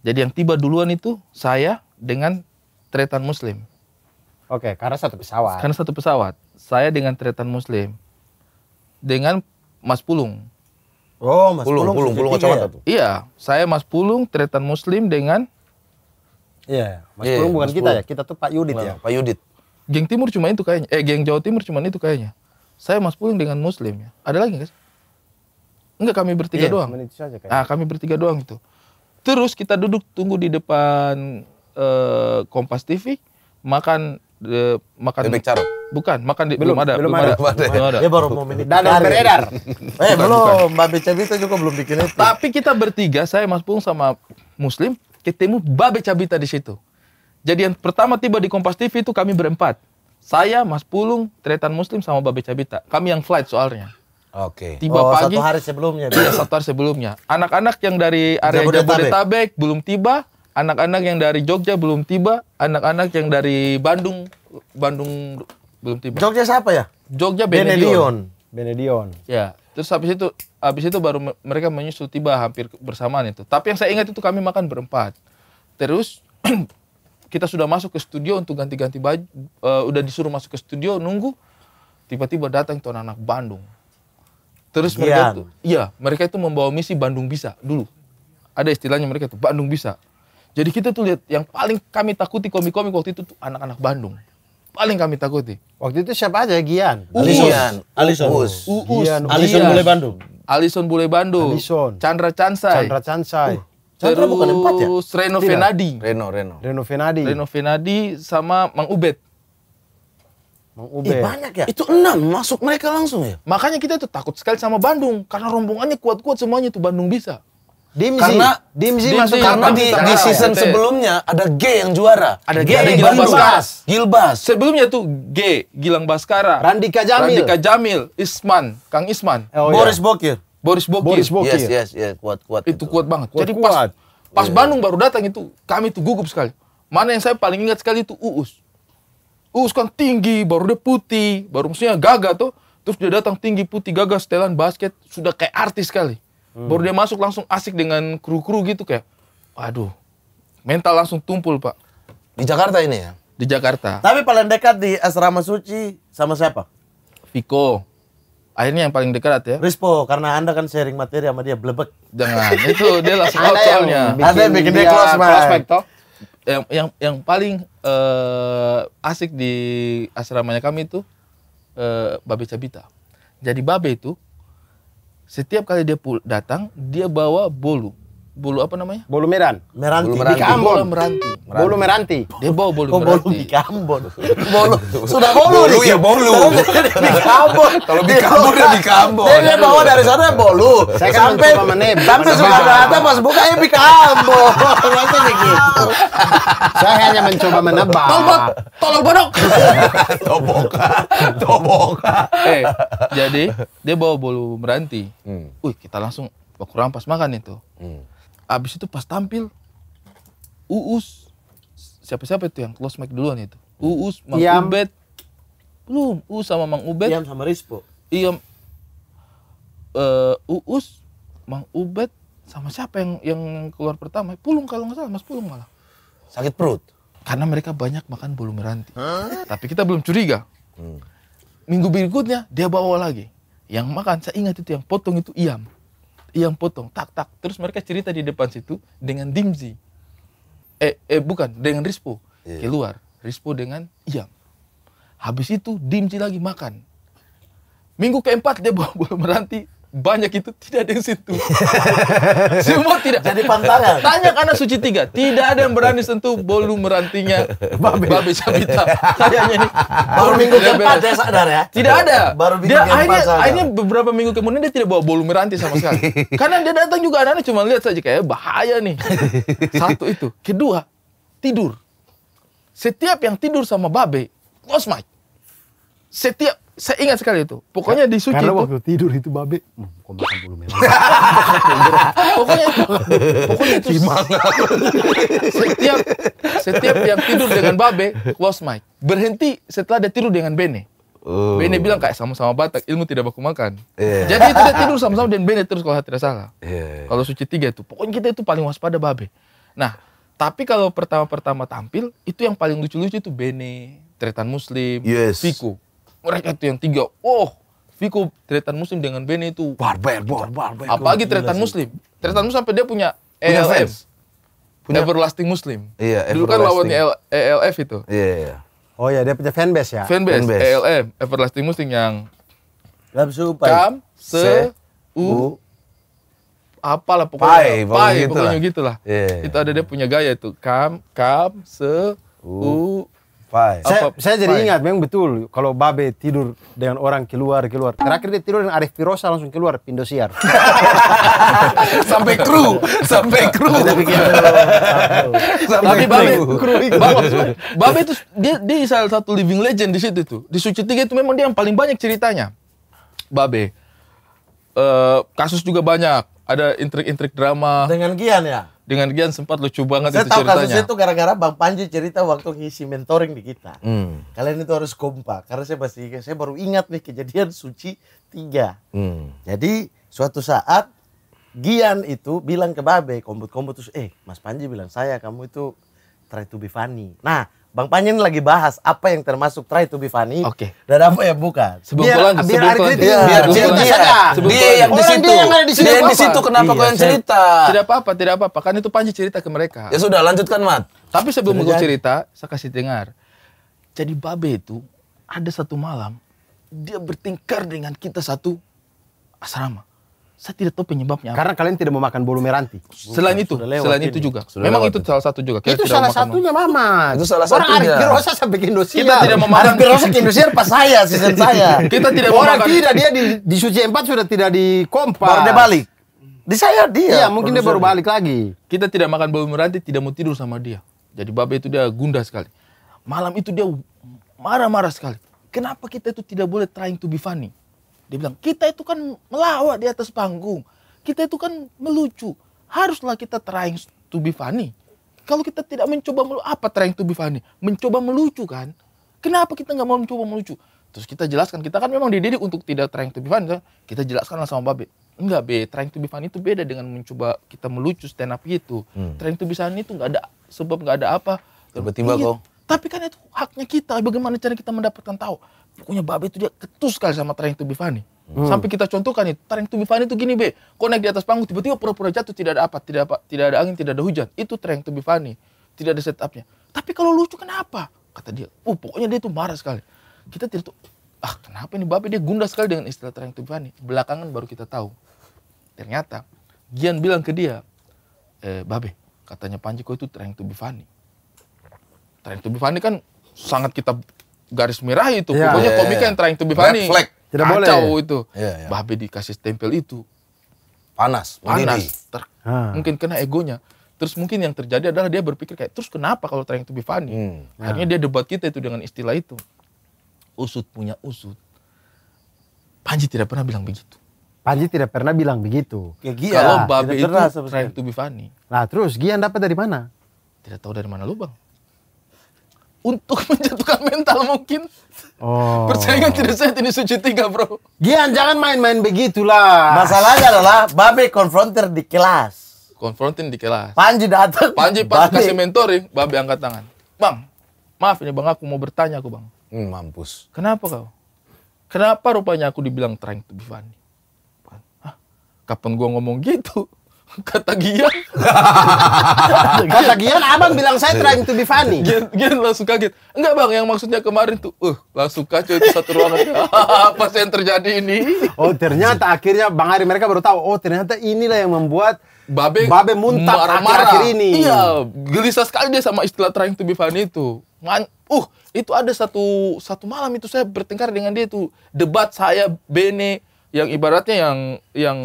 Jadi yang tiba duluan itu saya dengan tretan muslim. Oke, karena satu pesawat. Karena satu pesawat. Saya dengan tretan muslim. Dengan Mas Pulung. Oh, Mas Pulung. Pulung, Pulung, Pulung, Pulung ya? Iya, saya Mas Pulung, tretan muslim dengan Iya, iya, Mas yeah, Pulung iya, bukan Mas kita Pulung. ya, kita tuh Pak Yudit nah, ya. Pak Yudit. Geng Timur cuma itu kayaknya, eh geng Jawa Timur cuma itu kayaknya. Saya Mas Pulung dengan Muslim ya. Ada lagi nggak? Enggak kami bertiga yeah, doang. Itu saja kayaknya. Nah, kami bertiga doang itu. Terus kita duduk tunggu di depan eh, Kompas TV, makan de, eh, makan bebek carok. Bukan, makan di, belum, belum ada, belum, belum ada. Belum ada. Ya baru mau menit. Dan beredar. eh, belum, Mbak Beca itu juga belum bikin itu. Tapi kita bertiga, saya Mas Pung sama Muslim, ketemu Babe Cabita di situ. Jadi yang pertama tiba di Kompas TV itu kami berempat. Saya, Mas Pulung, Tretan Muslim sama Babe Cabita. Kami yang flight soalnya. Oke. Tiba oh, pagi. Satu hari sebelumnya. Iya, satu hari sebelumnya. Anak-anak yang dari area Jabodetabek belum tiba. Anak-anak yang dari Jogja belum tiba. Anak-anak yang dari Bandung, Bandung belum tiba. Jogja siapa ya? Jogja Benedion. Benedion. Benedion. Ya. Terus habis itu Habis itu baru mereka menyusul tiba hampir bersamaan itu. Tapi yang saya ingat itu kami makan berempat. Terus kita sudah masuk ke studio untuk ganti-ganti baju, e, eh, udah disuruh masuk ke studio nunggu. Tiba-tiba datang tuan anak-anak Bandung. Terus mereka itu, iya, mereka itu membawa misi Bandung bisa dulu. Ada istilahnya mereka itu Bandung bisa. Jadi kita tuh lihat yang paling kami takuti komik-komik waktu itu tuh anak-anak Bandung paling kami takuti. Waktu itu siapa aja? Gian, Uus, Alison, Alison, Uus, Uus. Gian, Alison mulai Bandung. Alison Bule Bandung, Alison. Chandra Chansai. Chandra Chansai. Uh, Chandra bukan empat ya? Reno Fenadi, Venadi. Reno, Reno. Reno Venadi. Reno Venadi sama Mang Ubed. Mang Ubed. Ih, banyak ya? Itu enam masuk mereka langsung ya? Makanya kita tuh takut sekali sama Bandung. Karena rombongannya kuat-kuat semuanya tuh Bandung bisa. Dimzi. Karena Dimzi masuk karena di, di season ya. sebelumnya ada G yang juara. Ada G, ada Gilbas. Gilbas. Gilbas. Sebelumnya tuh G, Gilang Baskara. Randika Jamil. Randika Jamil, Isman, Kang Isman. Oh, iya. Boris iya. Bokir. Boris Bokir. Boris Bokir. Yes, yes, yes, kuat, kuat. Itu, itu. kuat banget. Kuat, Jadi kuat. pas, pas iya. yeah. Bandung baru datang itu, kami tuh gugup sekali. Mana yang saya paling ingat sekali itu Uus. Uus kan tinggi, baru dia putih, baru maksudnya gagah tuh. Terus dia datang tinggi, putih, gagah, setelan basket, sudah kayak artis sekali. Hmm. Baru dia masuk langsung asik dengan kru-kru gitu kayak, waduh, mental langsung tumpul pak. Di Jakarta ini ya? Di Jakarta. Tapi paling dekat di asrama suci sama siapa? Viko. Akhirnya yang paling dekat ya. Rispo, karena Anda kan sharing materi sama dia, blebek. Jangan, itu dia langsung out soalnya. Anda yang bikin dia, dia close, man. toh. Yang, yang, yang paling uh, asik di asramanya kami itu uh, Babe Cabita. Jadi Babe itu setiap kali dia datang, dia bawa bolu bolu apa namanya? Bolu Medan. Meranti. Bolu Meranti. Di Ambon. Bolu Meranti. Meranti. Bolu Meranti. Dia bawa bolu oh, Meranti. Bolu di Ambon. Bolu. Sudah bolu, bolu ya bolu. di Ambon. Kalau di Ambon ya di Ambon. Dia, bawa dari sana bolu. Saya kan sampai sampai Soekarno Hatta pas buka ya di Ambon. Rasanya gitu. Saya hanya mencoba menebak. Tolbot, tolol bodok. Toboka, toboka. Eh, jadi dia bawa bolu Meranti. Hmm. Wih, kita langsung aku rampas makan itu. Hmm abis itu pas tampil uus siapa-siapa itu yang close mic duluan itu uus mang Iyam. ubed belum uus sama mang ubed Iyam sama rispo iya uh, uus mang ubed sama siapa yang yang keluar pertama pulung kalau nggak salah mas pulung malah sakit perut karena mereka banyak makan bulu meranti huh? tapi kita belum curiga hmm. minggu berikutnya dia bawa lagi yang makan saya ingat itu yang potong itu iam yang potong tak tak terus mereka cerita di depan situ dengan Dimzi eh eh bukan dengan Rispo yeah. keluar Rispo dengan Iam habis itu Dimzi lagi makan minggu keempat dia bawa bola meranti banyak itu tidak ada yang situ. Semua tidak. Jadi pantangan. Tanya karena suci tiga. Tidak ada yang berani sentuh bolu merantinya babi Babe Sabita. Tanya ini baru minggu keempat dia ya, sadar ya. Tidak ada. Baru minggu dia, akhirnya, sadar. akhirnya beberapa minggu kemudian dia tidak bawa bolu meranti sama sekali. Karena dia datang juga ada anak cuma lihat saja kayak eh, bahaya nih. Satu itu. Kedua, tidur. Setiap yang tidur sama babi kosmik Setiap saya ingat sekali itu. Pokoknya ya, di suci Karena itu. waktu tidur itu babe. Hmm, kok bulu merah. pokoknya pokoknya itu. setiap setiap yang tidur dengan babe close mic. Berhenti setelah dia tidur dengan Bene. Uh. Bene bilang kayak sama-sama Batak, ilmu tidak baku makan. Yeah. Jadi itu dia tidur sama-sama dan Bene terus kalau tidak salah. Yeah. Kalau suci tiga itu, pokoknya kita itu paling waspada babe. Nah, tapi kalau pertama-pertama tampil, itu yang paling lucu-lucu itu Bene, Tretan Muslim, yes. Fiku mereka itu yang tiga. Oh, Viko tretan muslim dengan Bene itu. Barbar, barbar, barbar. Apalagi tretan muslim. Tretan muslim sampai dia punya ELF. Punya punya Everlasting Muslim. Iya, Everlasting. Dulu kan lawannya EL, ELF itu. Iya, iya. iya. Oh ya, dia punya fanbase ya? Fanbase, ELF, Everlasting Muslim yang... Lam supai. Kam, se, u, apalah pokoknya. Pai, pai gitu pokoknya gitu lah. Yeah. Iya, itu ada iya. dia punya gaya itu. Kam, kam, se, u, u Five. Saya, saya jadi ingat memang betul kalau Babe tidur dengan orang keluar keluar. Terakhir dia tidur dengan Arif Pirosa langsung keluar Pindosiar. sampai kru, sampai kru. sampai Tapi Babe, kru. Babe, Babe itu dia dia salah satu living legend di situ tuh. Di Suci Tiga itu memang dia yang paling banyak ceritanya. Babe. Eh, kasus juga banyak. Ada intrik-intrik drama. Dengan Gian ya? Dengan Gian sempat lucu banget Saya itu tahu ceritanya. kasusnya itu gara-gara Bang Panji cerita waktu ngisi mentoring di kita. Hmm. Kalian itu harus kompak. Karena saya pasti saya baru ingat nih kejadian suci tiga. Hmm. Jadi suatu saat Gian itu bilang ke Babe, kombut-kombut terus, eh Mas Panji bilang saya kamu itu try to be funny. Nah Bang Panjen lagi bahas apa yang termasuk try to be funny okay. dan apa yang bukan. Sebelum biar, pulang, biar sebelum pulang, iya, biar, biar, dia, dia, dia, dia yang di situ, dia yang ada di situ, dia yang di situ kenapa iya, kau yang cerita? Tidak apa-apa, tidak apa-apa, kan itu Panji cerita ke mereka. Ya sudah, lanjutkan Mat. Tapi sebelum gue cerita, saya kasih dengar. Jadi Babe itu ada satu malam dia bertingkar dengan kita satu asrama. Saya tidak tahu penyebabnya. Karena kalian tidak mau makan bolu meranti. Selain itu, itu, selain itu juga. Sudah memang lewat. itu salah satu juga. itu salah satunya mama. Itu salah satu. Orang Arif Rosa sampai ke Indonesia. Kita tidak mau makan. Arif Rosa ke Indonesia pas saya, sisen saya. Kita tidak mau Orang tidak, dia di, di suci empat sudah tidak di kompas. Baru dia balik. Di saya dia. Iya, mungkin dia baru balik lagi. Kita tidak makan bolu meranti, tidak mau tidur sama dia. Jadi babe itu dia gundah sekali. Malam itu dia marah-marah sekali. Kenapa kita itu tidak boleh trying to be funny? Dia bilang, kita itu kan melawak di atas panggung. Kita itu kan melucu. Haruslah kita trying to be funny. Kalau kita tidak mencoba melucu, apa trying to be funny? Mencoba melucu kan? Kenapa kita nggak mau mencoba melucu? Terus kita jelaskan, kita kan memang dididik untuk tidak trying to be funny. Kita jelaskan sama Babe, enggak be trying to be funny itu beda dengan mencoba kita melucu stand up gitu hmm. trying to be funny itu nggak ada sebab nggak ada apa tiba-tiba iya. kok tapi kan itu haknya kita bagaimana cara kita mendapatkan tahu pokoknya babe itu dia ketus sekali sama Trying to be Hmm. Sampai kita contohkan nih, Trying to be itu gini be, konek naik di atas panggung tiba-tiba pura-pura jatuh tidak ada apa, tidak apa, tidak ada angin, tidak ada hujan. Itu Trying to be Tidak ada setupnya. Tapi kalau lucu kenapa? Kata dia, oh pokoknya dia itu marah sekali. Kita tidak tuh, ah kenapa ini babe dia gundah sekali dengan istilah Trying to be Belakangan baru kita tahu. Ternyata Gian bilang ke dia, e, eh, babe katanya Panji kok itu Trying to be funny. Trying to kan sangat kita garis merah itu. Yeah, Pokoknya yeah, komika iya. yang trying to be funny. Red Tidak Kacau boleh. itu. Yeah, yeah. Babe dikasih stempel itu. Panas. Panas. Ter ha. Mungkin kena egonya. Terus mungkin yang terjadi adalah dia berpikir kayak, terus kenapa kalau trying to be funny? Hmm. Yeah. Akhirnya dia debat kita itu dengan istilah itu. Usut punya usut. Panji tidak pernah bilang begitu. Panji tidak pernah bilang begitu. Ya, Kalau Babe itu pernah, trying to be funny. Nah terus Gian dapat dari mana? Tidak tahu dari mana lubang untuk menjatuhkan mental mungkin. Oh. Persaingan tidak sehat ini suci tiga bro. Gian jangan main-main begitulah. Masalahnya adalah Babe konfrontir di kelas. Konfrontin di kelas. Panji datang. Panji pas Babe. kasih mentoring, Babe angkat tangan. Bang, maaf ini bang aku mau bertanya aku bang. Hmm, mampus. Kenapa kau? Kenapa rupanya aku dibilang trying to be funny? Hah? Kapan gua ngomong gitu? Kata Gian. Kata Gian, abang bilang saya trying to be funny. Gian, Gian langsung kaget. Enggak bang, yang maksudnya kemarin tuh, uh, langsung kacau itu satu ruangan. Apa sih yang terjadi ini? Oh ternyata akhirnya Bang Ari mereka baru tahu. Oh ternyata inilah yang membuat Babe, Babe muntah marah-marah. akhir ini. Iya, gelisah sekali dia sama istilah trying to be funny itu. Man, uh, itu ada satu satu malam itu saya bertengkar dengan dia itu debat saya Bene yang ibaratnya yang yang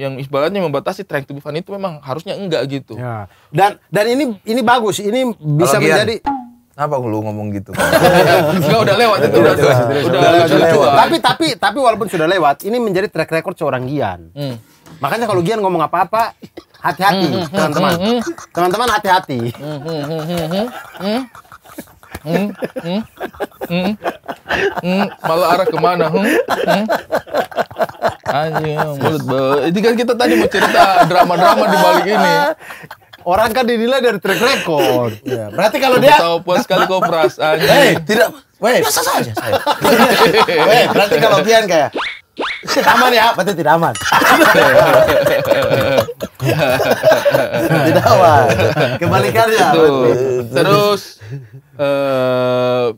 yang ibaratnya membatasi track to be fun itu memang harusnya enggak gitu. Ya. Dan dan ini ini bagus, ini bisa Kalau menjadi Kenapa lu ngomong gitu? Enggak udah lewat itu udah, udah, lewat. udah, lewat. Tapi tapi tapi walaupun sudah lewat, ini menjadi track record seorang Gian. Hmm. Makanya kalau Gian ngomong apa-apa, hati-hati hmm. teman-teman. Hmm. Teman-teman hati-hati. Hmm, hmm, malah arah kemana? Hmm, Anjing, mulut bau. Ini kan kita tadi mau cerita drama-drama di balik ini. Orang kan dinilai dari track record. Ya, berarti kalau dia tahu puas nah, sekali kopras. Hey, eh, eh, tidak. Wei, biasa saja saya. berarti kalau Bian kayak aman ya, berarti tidak aman. tidak aman. Kebalikannya. Terus eh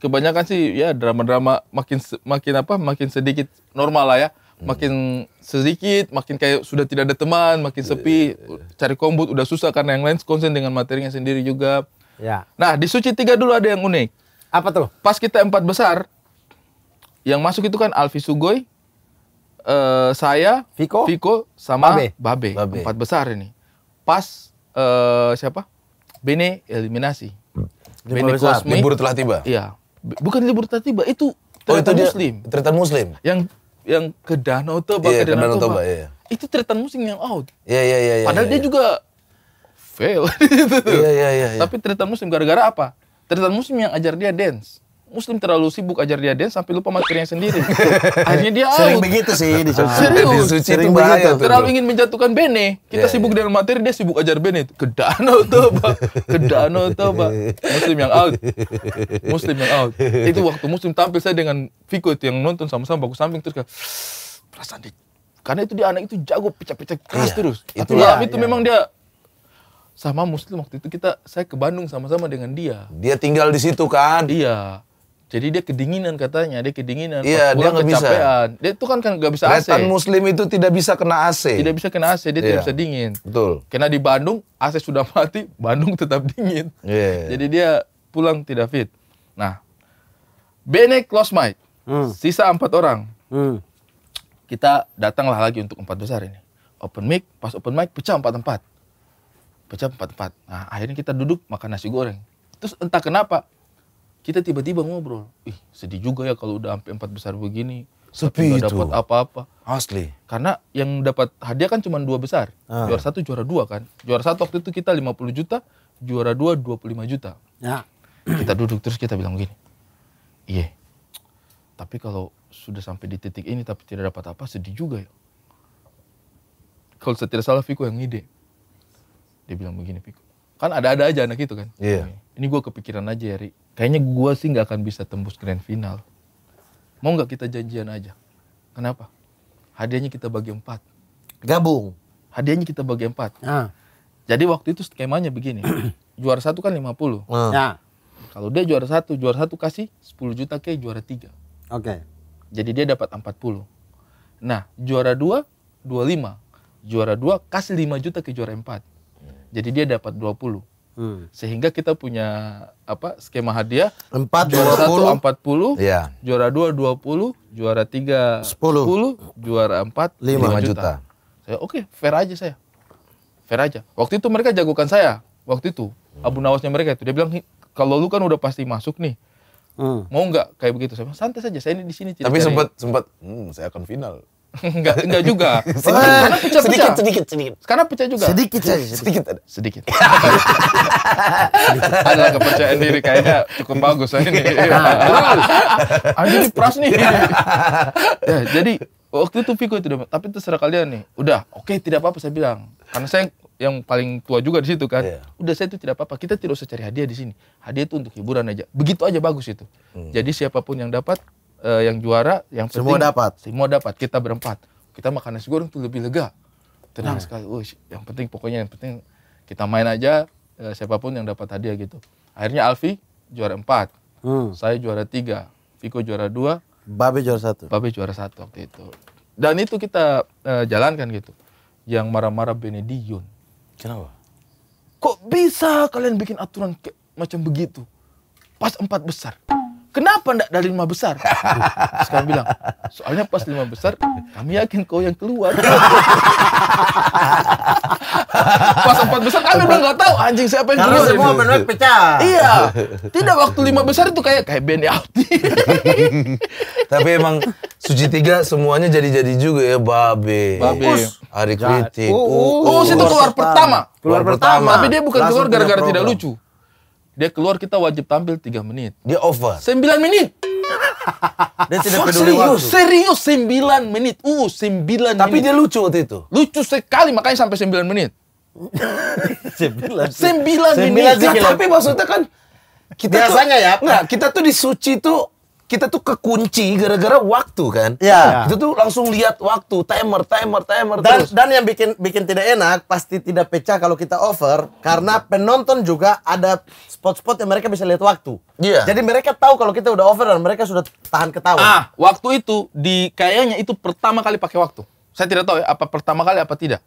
kebanyakan sih ya drama-drama makin makin apa makin sedikit normal lah ya Hmm. makin sedikit, makin kayak sudah tidak ada teman, makin iya, sepi, iya, iya, cari kombut udah susah karena yang lain konsen dengan materinya sendiri juga. Ya. Nah, di Suci tiga dulu ada yang unik. Apa tuh? Pas kita empat besar, yang masuk itu kan Alfi Sugoi, uh, eh, saya, Viko, Viko sama Babe. Babe. Babe. Empat besar ini. Pas uh, siapa? Bene eliminasi. Bene Kosmi. Libur telah tiba. Iya. Bukan libur telah tiba, itu Oh itu muslim. Ternyata muslim. Yang yang ke danau Toba, yeah, ke Danau, danau Toba. Toba yeah. Itu tretan musik yang out. Iya yeah, iya yeah, iya. Yeah, iya. Padahal yeah, dia yeah. juga fail Iya iya iya. iya. Tapi tretan musim gara-gara apa? Tretan musim yang ajar dia dance. Muslim terlalu sibuk ajar dia dance sampai lupa materinya sendiri. Akhirnya dia out. Sering begitu sih di Suci. Ah. Serius. Di Suci itu bahaya tuh. Terlalu ingin menjatuhkan Bene. Kita yeah, sibuk yeah. dengan materi, dia sibuk ajar Bene. Ke danau tuh, Pak. Ke danau tuh, Pak. Muslim yang out. Muslim yang out. Itu waktu Muslim tampil saya dengan Viko itu yang nonton sama-sama Bagus samping terus kayak perasaan dia karena itu dia anak itu jago pecah-pecah keras yeah, terus. Itulah, iya, itu iya. memang dia sama Muslim waktu itu kita saya ke Bandung sama-sama dengan dia. Dia tinggal di situ kan? Iya. Jadi dia kedinginan katanya, dia kedinginan. Iya, dia nggak bisa. Dia itu kan kan nggak bisa AC. Retan Muslim itu tidak bisa kena AC. Tidak bisa kena AC, dia yeah. tidak iya. bisa dingin. Betul. Karena di Bandung AC sudah mati, Bandung tetap dingin. Yeah. Iya. Jadi dia pulang tidak fit. Nah, Bene close mic, hmm. sisa empat orang. Hmm. Kita datanglah lagi untuk empat besar ini. Open mic, pas open mic pecah empat tempat, pecah empat tempat. Nah, akhirnya kita duduk makan nasi goreng. Terus entah kenapa kita tiba-tiba ngobrol, ih sedih juga ya kalau udah sampai empat besar begini, sepi itu. dapat apa-apa. Asli. Karena yang dapat hadiah kan cuma dua besar, ah. juara satu, juara dua kan. Juara satu waktu itu kita 50 juta, juara dua 25 juta. Ya. Kita duduk terus kita bilang begini, iya. Tapi kalau sudah sampai di titik ini tapi tidak dapat apa, sedih juga ya. Kalau saya tidak salah Viko yang ide, Dia bilang begini Viko. Kan ada-ada aja anak itu kan. Iya. Yeah. Ini gue kepikiran aja ya Ri Kayaknya gue sih nggak akan bisa tembus grand final. Mau nggak kita janjian aja? Kenapa? Hadiahnya kita bagi empat. Gabung. Hadiahnya kita bagi empat. Ya. Jadi waktu itu skemanya begini. juara satu kan 50. puluh. Ah. Ya. Kalau dia juara satu, juara satu kasih 10 juta ke juara tiga. Oke. Okay. Jadi dia dapat 40. Nah, juara dua, 25. Juara dua kasih 5 juta ke juara empat. Jadi dia dapat 20. Hmm. Sehingga kita punya apa skema hadiah 4 juara 20, 1 40, ya. juara 2 20, juara 3 10, 10 juara 4 5, 5 juta. juta. Saya oke, okay, fair aja saya. Fair aja. Waktu itu mereka jagokan saya. Waktu itu hmm. Abu Nawasnya mereka itu dia bilang kalau lu kan udah pasti masuk nih. Hmm. Mau nggak kayak begitu? Saya santai saja, saya ini di sini. Tapi sempat sempat hmm, saya akan final. Enggak, enggak juga. Karena pecah, pecah. Sedikit, sedikit, sedikit. Karena pecah juga. Sedikit saja, sedikit. Sedikit. Adalah kepercayaan diri kayaknya cukup bagus lah ini. Iya. Nah, Anjir pras nih. ya, jadi waktu itu Viko itu, tapi terserah kalian nih. Udah, oke okay, tidak apa-apa saya bilang. Karena saya yang paling tua juga di situ kan. Yeah. Udah saya itu tidak apa-apa. Kita tidak usah cari hadiah di sini. Hadiah itu untuk hiburan aja. Begitu aja bagus itu. Hmm. Jadi siapapun yang dapat uh, yang juara yang penting, semua dapat semua dapat kita berempat kita makan nasi goreng tuh lebih lega tenang hmm. sekali Uish, yang penting pokoknya yang penting kita main aja uh, siapapun yang dapat hadiah gitu akhirnya Alfi juara empat hmm. saya juara tiga Viko juara dua Babe juara satu Babe juara satu waktu itu dan itu kita uh, jalankan gitu yang marah-marah Benedion kenapa kok bisa kalian bikin aturan kayak macam begitu pas empat besar Kenapa enggak dari lima besar? Sekarang bilang, soalnya pas lima besar, kami yakin kau yang keluar. pas empat besar kami belum nggak tahu anjing siapa yang Karena semua menurut pecah. Iya, tidak waktu lima besar itu kayak kayak Benny Audi. Tapi emang suci tiga semuanya jadi-jadi juga ya Babe. Babe. Us. Hari kritik. Oh, itu keluar pertama. Keluar pertama. Tapi dia bukan keluar gara-gara tidak lucu. Dia keluar kita wajib tampil 3 menit. Dia over. 9 menit. dia tidak so, peduli serius, waktu. Serius 9 menit. Uh, 9 Tapi menit. dia lucu waktu itu. Lucu sekali makanya sampai 9 menit. 9. 9, 9 menit. 9. Ya, nah, tapi maksudnya kan kita biasanya tuh, ya. Enggak, kita tuh di suci tuh kita tuh kekunci gara-gara waktu kan. Iya. Itu tuh langsung lihat waktu, timer, timer, timer dan, terus. Dan yang bikin bikin tidak enak pasti tidak pecah kalau kita over karena penonton juga ada spot-spot yang mereka bisa lihat waktu. Iya. Jadi mereka tahu kalau kita udah over dan mereka sudah tahan ketawa. Ah, waktu itu di kayaknya itu pertama kali pakai waktu. Saya tidak tahu ya apa pertama kali apa tidak.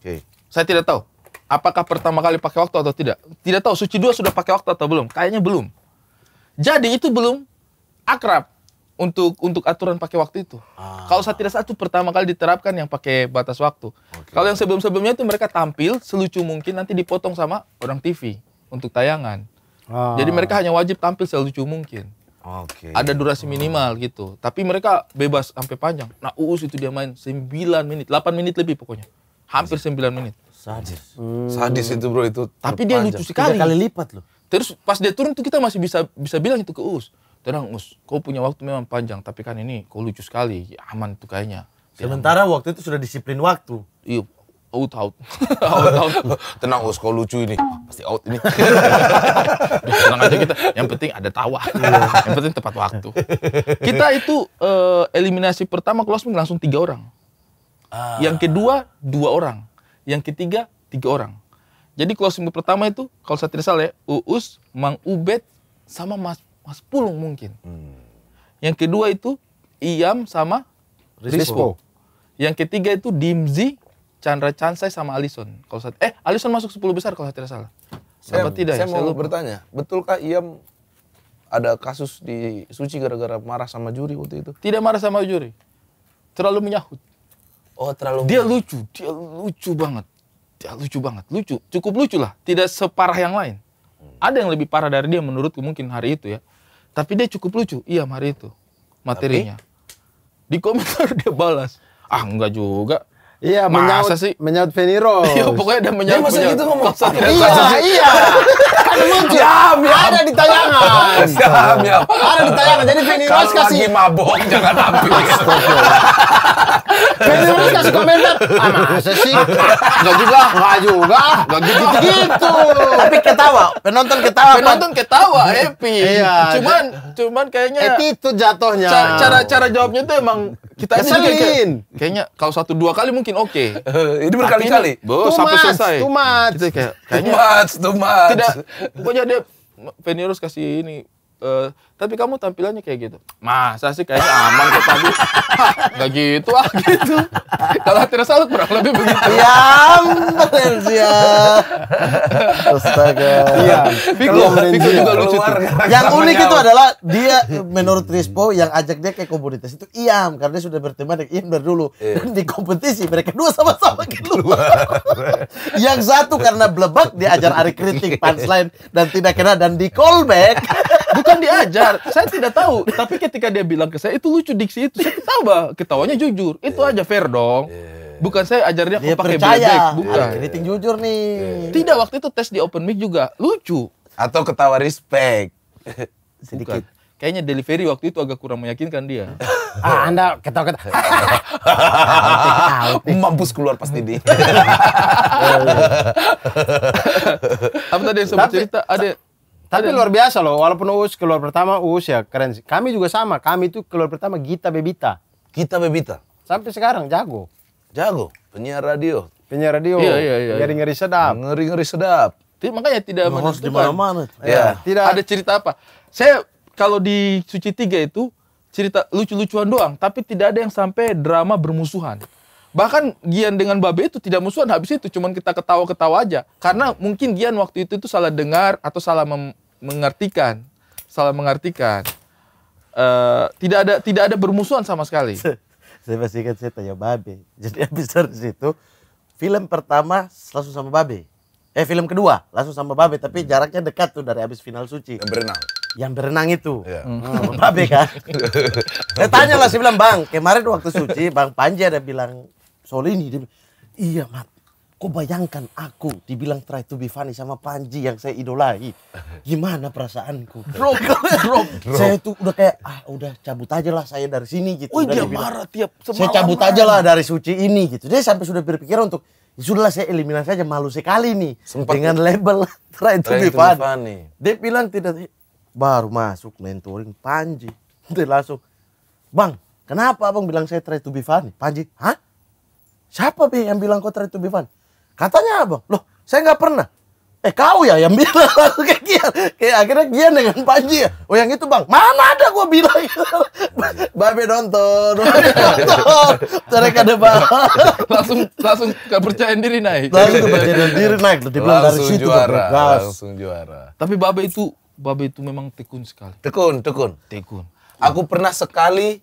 Oke. Okay. Saya tidak tahu apakah pertama kali pakai waktu atau tidak. Tidak tahu Suci dua sudah pakai waktu atau belum. Kayaknya belum. Jadi itu belum akrab untuk untuk aturan pakai waktu itu. Ah. Kalau saya tidak satu pertama kali diterapkan yang pakai batas waktu. Okay. Kalau yang sebelum-sebelumnya itu mereka tampil selucu mungkin nanti dipotong sama orang TV untuk tayangan. Ah. Jadi mereka hanya wajib tampil selucu mungkin. Okay. Ada durasi minimal ah. gitu. Tapi mereka bebas sampai panjang. Nah, Uus itu dia main 9 menit, 8 menit lebih pokoknya. Hampir 9 menit. Sadis. Hmm. Sadis itu bro itu. Tapi dia lucu sekali. Tiga kali lipat loh. Terus pas dia turun tuh kita masih bisa bisa bilang itu ke Uus tenang Us, kau punya waktu memang panjang, tapi kan ini kau lucu sekali, ya, aman tuh kayaknya. Sementara aman. waktu itu sudah disiplin waktu. Iya, out out. out out. Tenang Us, kau lucu ini. Oh. Pasti out ini. Tenang aja kita. Yang penting ada tawa. Iya. Yang penting tepat waktu. Kita itu uh, eliminasi pertama closing langsung tiga orang. Ah. Yang kedua dua orang. Yang ketiga tiga orang. Jadi closing pertama itu kalau saya tidak salah ya, Uus, Mang Ubed, sama Mas Mas Pulung mungkin. Hmm. Yang kedua itu Iam sama Rispo. Rispo. Yang ketiga itu Dimzi, Chandra Chansai sama Alison. Kalau saat, eh Alison masuk 10 besar kalau saya tidak salah. Saya, Apa tidak ya? saya ya? mau saya bertanya, betulkah Iam ada kasus di Suci gara-gara marah sama juri waktu itu? Tidak marah sama juri. Terlalu menyahut. Oh, terlalu. Dia menyahut. lucu, dia lucu banget. Dia lucu banget, lucu. Cukup lucu lah, tidak separah yang lain. Hmm. Ada yang lebih parah dari dia menurutku mungkin hari itu ya. Tapi dia cukup lucu, iya mari itu materinya. Tapi? Di komentar dia balas, ah enggak juga, Iya, menyaut sih? menyaut Feni Rose. Iya, pokoknya udah menyaut. Dia masa gitu ngomong. Kosa, iya, kosa. iya. Kan lucu. Jam, ya. Ada di tayangan. Jam, ya. Ada di tayangan. Jadi Feni Rose kasih. Kalau lagi mabok, jangan habis. Feni Rose kasih komentar. Ah, masa sih? Gak juga. Gak juga. Gak gitu-gitu. Gitu. Tapi ketawa. Penonton ketawa. Penonton ketawa, happy. Iya. Cuman, cuman kayaknya. Eh, itu jatuhnya. Cara-cara jawabnya tuh emang kita aja Kayak, kayaknya kalau satu dua kali mungkin oke. Okay. ini berkali-kali. Bo, sampai much, selesai. Too much. Kita kayak, kayaknya, too Tidak, pokoknya dia Penirus kasih ini Eh, tapi kamu tampilannya kayak gitu. Masa sih kayaknya aman kok tadi. Gak gitu ah gitu. Kalau hati salut kurang lebih begitu. Ya ampun ya. Astaga. Iya. Vigo, juga lucu tuh. Yang unik itu adalah dia menurut Rispo yang ajak dia ke komunitas itu Iam karena dia sudah berteman dengan Iam dari dulu. Iya. Dan di kompetisi mereka dua sama-sama gitu, yang satu karena blebek dia Ari kritik punchline dan tidak kena dan di callback bukan diajar saya tidak tahu tapi ketika dia bilang ke saya itu lucu diksi itu saya ketawa ketawanya jujur itu yeah. aja fair dong yeah. bukan saya ajarnya dia pakai bebek bukan Ini iya. yeah. jujur nih yeah. tidak waktu itu tes di open mic juga lucu atau ketawa respect sedikit bukan. Kayaknya delivery waktu itu agak kurang meyakinkan dia. ah, Anda ketawa-ketawa. Mampus keluar pasti di. Apa tadi yang sempat cerita? Ada tapi luar biasa loh, walaupun Uus keluar pertama Uus ya keren sih. Kami juga sama, kami itu keluar pertama Gita Bebita. Gita Bebita. Sampai sekarang jago. Jago, penyiar radio. Penyiar radio. Iya, iya, iya. iya. Ngeri-ngeri sedap. Ngeri-ngeri sedap. Makanya tidak harus di mana-mana. Ya. Tidak ada cerita apa. Saya kalau di Suci Tiga itu cerita lucu-lucuan doang, tapi tidak ada yang sampai drama bermusuhan. Bahkan Gian dengan Babe itu tidak musuhan habis itu, cuman kita ketawa-ketawa aja. Karena mungkin Gian waktu itu tuh salah dengar atau salah mem mengartikan, salah mengartikan. Uh, tidak ada tidak ada bermusuhan sama sekali. saya masih ingat saya tanya Babe. Jadi habis dari situ film pertama langsung sama Babe. Eh film kedua langsung sama Babe tapi hmm. jaraknya dekat tuh dari habis final suci. Yang berenang. Yang berenang itu. yeah. Hmm, Babe kan. saya tanya lah saya bilang Bang, kemarin waktu suci Bang Panji ada bilang ini dia bilang, Iya, Mat. Kok bayangkan aku dibilang try to be funny sama Panji yang saya idolai. Gimana perasaanku? Drop, drop, drop. Saya tuh udah kayak ah udah cabut aja lah saya dari sini gitu. Oh iya, dia marah tiap semalam. Saya cabut aja lah dari suci ini gitu. Jadi sampai sudah berpikir untuk ya sudahlah saya eliminasi aja malu sekali nih Sempat dengan label try to, try be, to funny. be funny. Dia bilang tidak baru masuk mentoring Panji. Dia langsung, "Bang, kenapa Abang bilang saya try to be funny?" Panji, "Hah? Siapa Bi yang bilang kau try to be funny? Katanya abang, loh saya nggak pernah. Eh kau ya yang bilang lalu kayak Gian. Kayak akhirnya Gian dengan Panji ya. Oh yang itu bang, mana ada gue bilang gitu. Babe nonton, babe nonton. ada bang. langsung langsung kepercayaan diri naik. Langsung kepercayaan diri naik. langsung dari situ. Juara, kan, langsung juara. Tapi Babe itu, Babe itu memang tekun sekali. Tekun, tekun. Tekun. Aku pernah sekali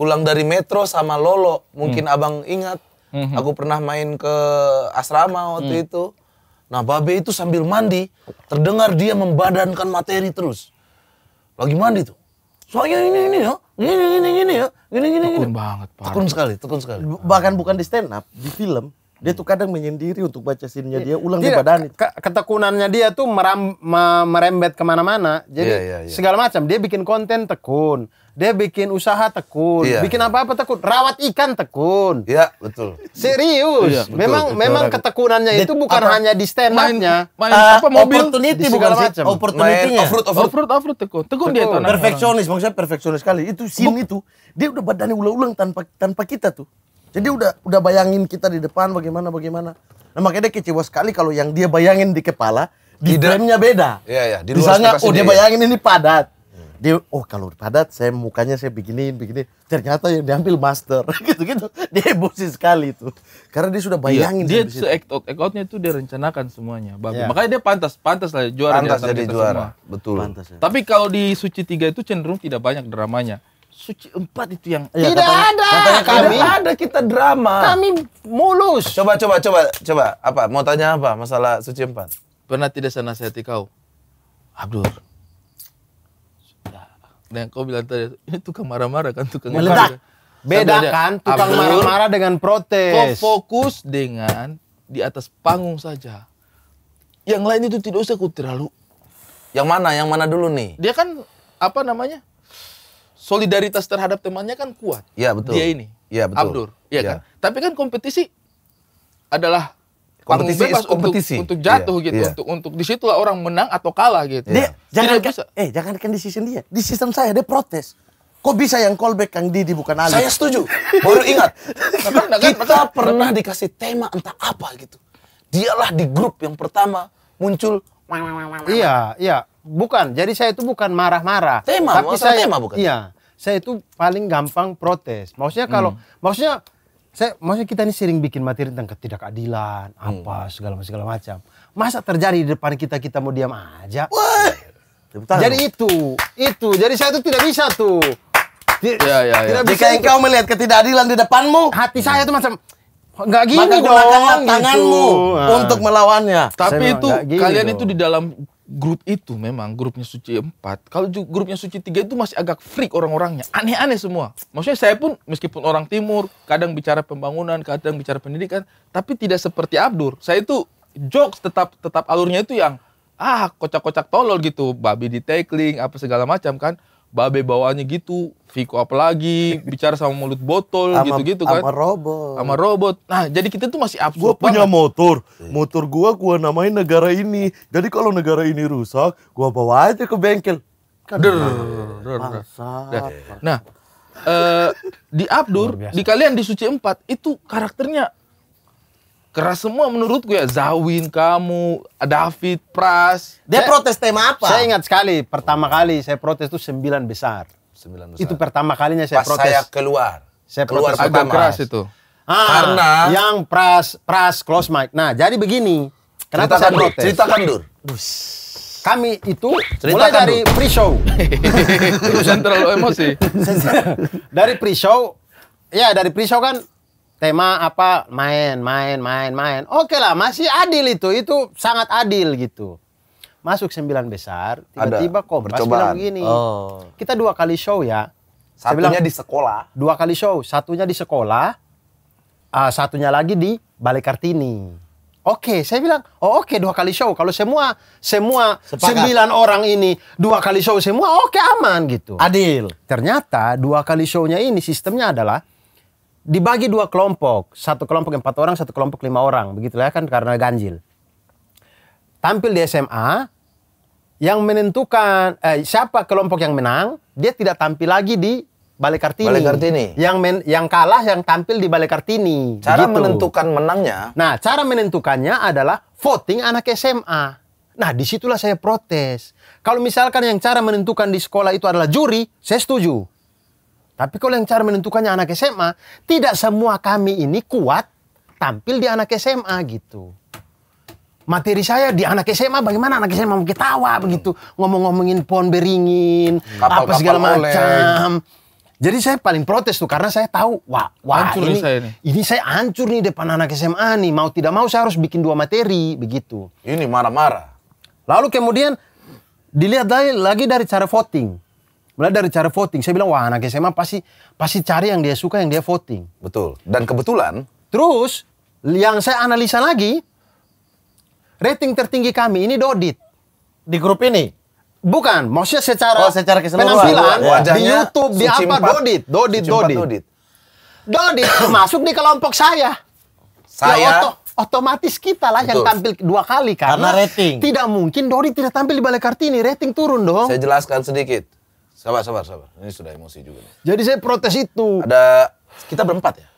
pulang dari metro sama Lolo. Mungkin hmm. abang ingat Mm-hmm. Aku pernah main ke asrama waktu mm. itu. Nah, Babe itu sambil mandi, terdengar dia membadankan materi terus. Lagi mandi tuh. Soalnya ini ini ya, ini ini ini ya, ini ini ini. Tekun banget, Pak. Tekun sekali, tekun sekali. Bahkan bukan di stand up, di film dia tuh kadang menyendiri untuk baca sinnya iya. dia ulang dia, di badan itu. ketekunannya dia tuh meram, merembet kemana-mana. Jadi yeah, yeah, yeah. segala macam dia bikin konten tekun. Dia bikin usaha tekun, iya. bikin apa-apa tekun, rawat ikan tekun. Iya, betul. Serius. Iya, betul, memang betul, memang betul. ketekunannya itu bukan apa, hanya di stand up-nya. Main, main uh, apa mobil opportunity bukan macam. Opportunity-nya. Offroad, offroad, offroad, tekun. Tekun, tekun. dia itu. Perfeksionis, maksud saya perfeksionis sekali. Itu scene Buk. itu, dia udah badannya ulang-ulang tanpa tanpa kita tuh. Jadi udah udah bayangin kita di depan bagaimana bagaimana. Nah makanya dia kecewa sekali kalau yang dia bayangin di kepala, di frame beda. Iya, iya. Di, luar sana, oh dia iya. bayangin ini padat dia oh kalau padat saya mukanya saya begini begini ternyata yang diambil master gitu gitu dia emosi sekali itu. karena dia sudah iya, bayangin iya, dia itu ekot ekotnya itu dia rencanakan semuanya bagus iya. makanya dia pantas pantas lah juara pantas jadi juara semua. betul pantas, ya. tapi kalau di suci tiga itu cenderung tidak banyak dramanya suci empat itu yang ya, tidak katanya, ada katanya kami tidak ada kita drama kami mulus coba coba coba coba apa mau tanya apa masalah suci empat pernah tidak saya nasihati kau Abdur Nah, kau bilang tadi, ini eh, tukang marah-marah kan tukang meledak. Beda kan tukang marah-marah dengan protes. Kau fokus dengan di atas panggung saja. Yang lain itu tidak usah kau terlalu. Yang mana? Yang mana dulu nih? Dia kan apa namanya? Solidaritas terhadap temannya kan kuat. Iya betul. Dia ini. Iya betul. Abdur. Iya ya. kan? Tapi kan kompetisi adalah kompetisi bebas kompetisi. Untuk, jatuh yeah. gitu, yeah. untuk untuk disitulah orang menang atau kalah gitu. Dia, yeah. jangan bisa. eh jangan kan di season dia, di sistem saya dia protes. Kok bisa yang callback Kang Didi bukan Ali? Saya setuju. Baru ingat. Nah, kan, nah, kan, kita nah, kan. pernah dikasih tema entah apa gitu. Dialah di grup yang pertama muncul. Iya, iya. Bukan. Jadi saya itu bukan marah-marah. Tema, tapi saya tema bukan. Iya. Saya itu paling gampang protes. Maksudnya kalau hmm. maksudnya saya maksudnya kita ini sering bikin materi tentang ketidakadilan hmm. apa segala macam segala macam masa terjadi di depan kita kita mau diam aja Wah. jadi itu itu jadi saya itu tidak bisa tuh ya, ya, ya. tidak bisa Jika engkau melihat ketidakadilan di depanmu hati saya itu macam nggak gini Maka dong tanganmu gitu. untuk melawannya tapi itu kalian dong. itu di dalam grup itu memang grupnya suci empat Kalau grupnya suci tiga itu masih agak freak orang-orangnya. Aneh-aneh semua. Maksudnya saya pun meskipun orang timur, kadang bicara pembangunan, kadang bicara pendidikan, tapi tidak seperti Abdur. Saya itu jokes tetap tetap alurnya itu yang ah kocak-kocak tolol gitu, babi di tackling apa segala macam kan babe bawaannya gitu, Viko apalagi bicara sama mulut botol gitu-gitu kan. Sama robot. Sama robot. Nah, jadi kita tuh masih absurd Gua punya banget. motor. Iya. Motor gua gua namain negara ini. Jadi kalau negara ini rusak, gua bawa aja ke bengkel. Kan der, der, der. Nah, eh, di Abdur, di kalian di Suci 4 itu karakternya keras semua menurut gue ya Zawin kamu David Pras dia saya, protes tema apa saya ingat sekali pertama kali saya protes itu sembilan besar sembilan besar itu pertama kalinya saya Pas protes saya keluar saya keluar protes agak keras itu ah, ah, karena yang Pras Pras close mic nah jadi begini kenapa ceritakan saya protes dur, ceritakan dur kami itu Ceritakan mulai dari pre-show. Jangan terlalu emosi. dari pre-show, ya dari pre-show kan tema apa main main main main oke lah masih adil itu itu sangat adil gitu masuk sembilan besar tiba-tiba kok Percobaan. bilang begini oh. kita dua kali show ya satunya bilang, di sekolah dua kali show satunya di sekolah uh, satunya lagi di Balai Kartini Oke, okay, saya bilang, oh oke okay, dua kali show. Kalau semua semua Sepakat. sembilan orang ini dua kali show semua, oke okay, aman gitu. Adil. Ternyata dua kali shownya ini sistemnya adalah dibagi dua kelompok, satu kelompok empat orang, satu kelompok lima orang, begitulah kan karena ganjil. Tampil di SMA, yang menentukan eh, siapa kelompok yang menang, dia tidak tampil lagi di Balai Kartini. Balai Kartini. Yang men, yang kalah yang tampil di Balai Kartini. Cara gitu. menentukan menangnya. Nah, cara menentukannya adalah voting anak SMA. Nah, disitulah saya protes. Kalau misalkan yang cara menentukan di sekolah itu adalah juri, saya setuju. Tapi kalau yang cara menentukannya anak SMA, tidak semua kami ini kuat tampil di anak SMA gitu. Materi saya di anak SMA bagaimana anak SMA mau ketawa hmm. begitu ngomong-ngomongin pohon beringin, hmm. apa -kapal segala macam. Jadi saya paling protes tuh karena saya tahu wah wah ini, saya ini ini saya hancur nih depan anak SMA nih mau tidak mau saya harus bikin dua materi begitu. Ini marah-marah. Lalu kemudian dilihat lagi dari cara voting. Mulai dari cara voting, saya bilang wah anak SMA pasti pasti cari yang dia suka, yang dia voting. Betul. Dan kebetulan. Terus yang saya analisa lagi, rating tertinggi kami ini Dodit di grup ini. Bukan, maksudnya secara, oh, secara penampilan ya. di YouTube di apa Dodit, Dodit, Dodit. Dodit. Dodit masuk di kelompok saya. Ya, saya ya, otomatis kita lah yang tampil dua kali karena, karena rating. Tidak mungkin Dori tidak tampil di Balai Kartini, rating turun dong. Saya jelaskan sedikit. Sabar, sabar, sabar. Ini sudah emosi juga. Nih. Jadi saya protes itu. Ada kita berempat ya?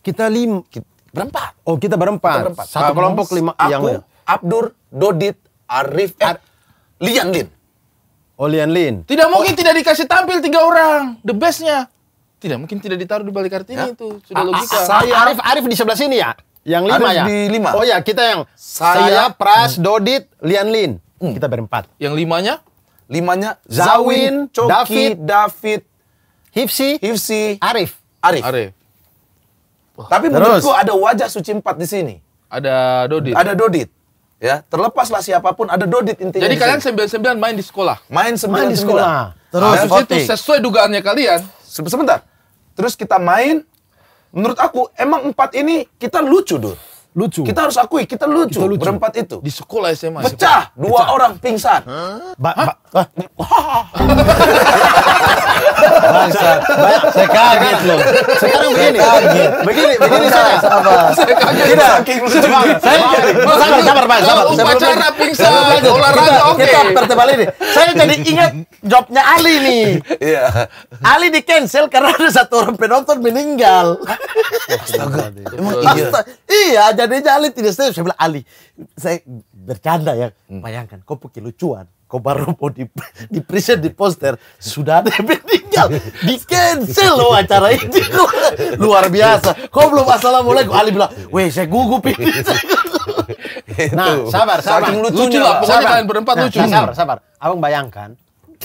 Kita lima. Kita, berempat. Oh, kita berempat. Kita berempat. Satu kelompok lima. Aku, yang Abdur, Dodit, Arif, eh, Ar Lian Lin. Oh, Lian Lin. Tidak mungkin oh. tidak dikasih tampil tiga orang. The bestnya. Tidak mungkin tidak ditaruh di balik kartini ya? itu. Sudah ah, ah, logika. Ah, saya Arif Arif di sebelah sini ya. Yang lima Arif ya. Di lima. Oh ya, kita yang saya, saya Pras, hmm. Dodit, Lian Lin. Hmm. Kita berempat. Yang limanya? Limanya Zawin, Coki, David, Hipsi, Hifsi, Hifsi, Arif. Arif. Arif. Wah, Tapi terus. menurutku ada wajah suci empat di sini. Ada Dodit. Ada Dodit. Ya, terlepaslah siapapun ada Dodit intinya. Jadi kalian sembilan-sembilan main di sekolah. Main sembilan di sekolah. Terus Habis itu sesuai dugaannya kalian. Sebentar. Terus kita main menurut aku emang empat ini kita lucu, Dur lucu. Kita harus akui kita lucu, kita lucu. berempat itu. Di sekolah SMA. Pecah, sekolah. dua Pecah. orang pingsan. Hah? Ba Bangsat. Saya kaget loh. Sekarang begini. Kaget. Begini, begini saya. Apa? Saya kaget. Tidak. Saya sabar, sabar, Pak. Sabar. Upacara pingsan, olahraga oke. Kita tertebal ini. Saya jadi ingat jobnya Ali nih. Iya. Ali di cancel karena ada satu orang penonton meninggal. Astaga. Emang iya. Iya, jadi Ali tidak setuju. Saya bilang, Ali, saya bercanda ya. Hmm. Bayangkan, kau pergi lucuan. Kau baru mau di, di present di poster. Sudah ada yang meninggal. Di cancel lo acara ini. Luar biasa. Kau belum assalamualaikum. Ali bilang, weh saya gugup ini. nah, sabar, sabar. Saking lucunya lucu lah. Pokoknya kalian berempat nah, lucu. Nah, sabar, hmm. sabar. Abang bayangkan,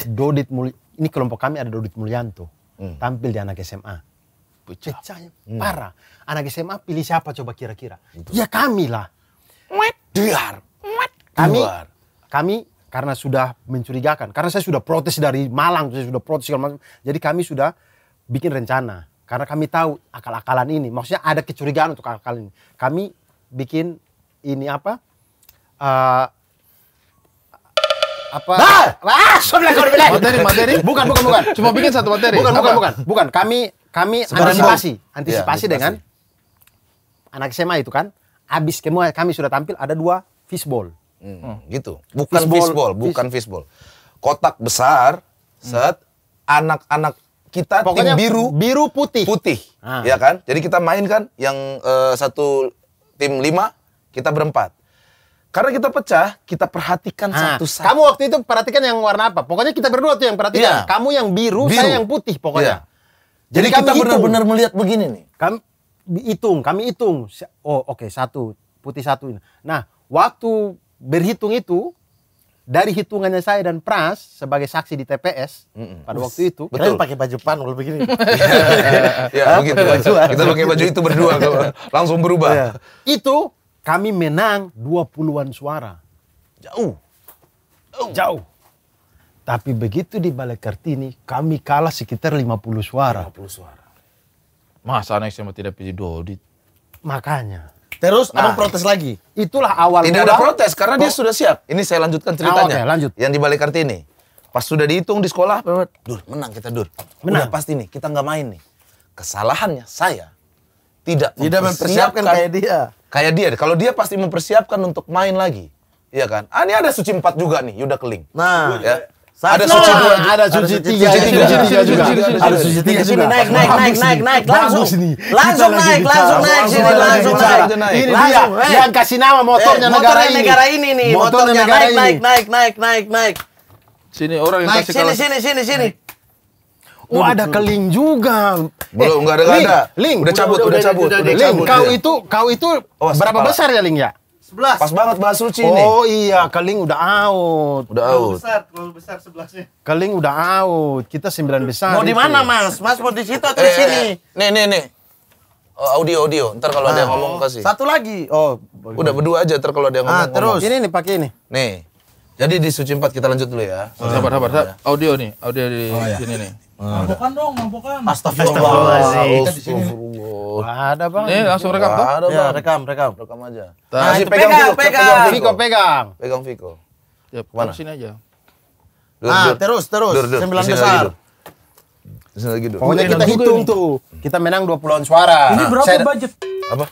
Dodit Muli, ini kelompok kami ada Dodit Mulyanto. Hmm. Tampil di anak SMA. Pecahnya hmm. parah anak SMA pilih siapa coba kira-kira? Gitu. Ya kami lah. Diar. Kami, kami karena sudah mencurigakan. Karena saya sudah protes dari Malang, saya sudah protes segala macam. Jadi kami sudah bikin rencana. Karena kami tahu akal-akalan ini. Maksudnya ada kecurigaan untuk akal-akalan ini. Kami bikin ini apa? Uh, apa? Nah, ah, sudah kau bilang. Materi, materi. Bukan, bukan, bukan. Cuma bikin satu materi. Bukan, bukan, bukan. Bukan, kami kami antisipasi, iya, antisipasi. dengan anak SMA itu kan habis kami, kami sudah tampil ada dua fishball. Hmm, hmm, gitu. Bukan fishball, fishball bukan fish. fishball. Kotak besar hmm. set anak-anak kita Pokoknya tim biru biru putih. Putih. Ah. Ya kan? Jadi kita main kan yang uh, satu tim lima kita berempat. Karena kita pecah, kita perhatikan ah. satu-satu. Kamu waktu itu perhatikan yang warna apa? Pokoknya kita berdua tuh yang perhatikan. Iya. Kamu yang biru, biru, saya yang putih pokoknya. Iya. Jadi, Jadi kita benar-benar melihat begini nih. Kami, hitung, kami hitung. Oh, oke, okay, satu, putih satu ini. Nah, waktu berhitung itu dari hitungannya saya dan Pras sebagai saksi di TPS mm -mm. pada waktu itu. Betul. Kita pakai baju pan kalau begini. ya, ya begitu. Baju, kita pakai baju itu berdua langsung berubah. Ya. Itu kami menang 20-an suara. Jauh. Oh. Jauh. Tapi begitu di Balai Kartini kami kalah sekitar 50 suara. 50 suara. Masa anak SMA tidak pilih Dodit? Makanya. Terus nah, abang protes lagi. Itulah awal Tidak mula, ada protes karena dia sudah siap. Ini saya lanjutkan ceritanya. Oh, ah, okay, lanjut. Yang di balik Kartini. Pas sudah dihitung di sekolah, Dur, menang kita Dur. Menang. Udah pasti nih, kita nggak main nih. Kesalahannya saya tidak tidak mempersiapkan kayak dia. Kayak dia, kalau dia pasti mempersiapkan untuk main lagi. Iya kan? Ah, ini ada suci empat juga nih, Yuda Keling. Nah, ya. Ada suci dua, ada suci tiga, ada suci tiga ada suci tiga, ada suci tiga ada Naik, naik, naik, naik, naik, langsung sini, langsung naik, langsung naik sini, langsung naik. Ini dia yang kasih nama motornya negara ini. Negara ini nih, motornya ada naik, naik, naik, naik, naik. Sini orang yang kasih sini, sini, sini, sini. Oh ada keling juga. Belum enggak ada enggak ada. Ling, udah cabut, udah cabut, udah cabut. Ling, kau itu kau itu berapa besar ya Ling ya? 11. Pas banget bahas suci oh, ini. Oh iya, Keling udah out. Udah terlalu out. besar, terlalu besar sebelasnya. Keling udah out. Kita sembilan besar. Mau di mana, Mas? Mas mau di situ atau di eh, sini? Eh, eh. Nih, nih, nih. Oh, audio audio. Ntar kalau nah, ada yang ah. ngomong kasih. Satu lagi. Oh, boleh. udah berdua aja ntar kalau ada yang ah, ngomong. Ah, terus. Ngomong. Ini nih pakai ini. Nih. Jadi di suci empat kita lanjut dulu ya. Oh, sabar, sabar, sabar. Nah. Audio nih, audio di oh, iya. sini ya. nih. Ah. Mampukan dong, mampukan. Astagfirullahaladzim. Astagfirullahaladzim. Oh. Ada bang. Eh langsung rekam tuh. Ada ya, bang. rekam, rekam. Rekam aja. Nah, nah pegang, pegang, pegang. Viko, pegang. Pegang Viko. Ya, ke sini aja. Dur, nah, dur. terus, terus. Dur, dur. Sembilan besar. Misalnya gitu. Pokoknya oh, kita iya. hitung tuh. Kita menang 20 an suara. Ini berapa Saya... budget? Apa?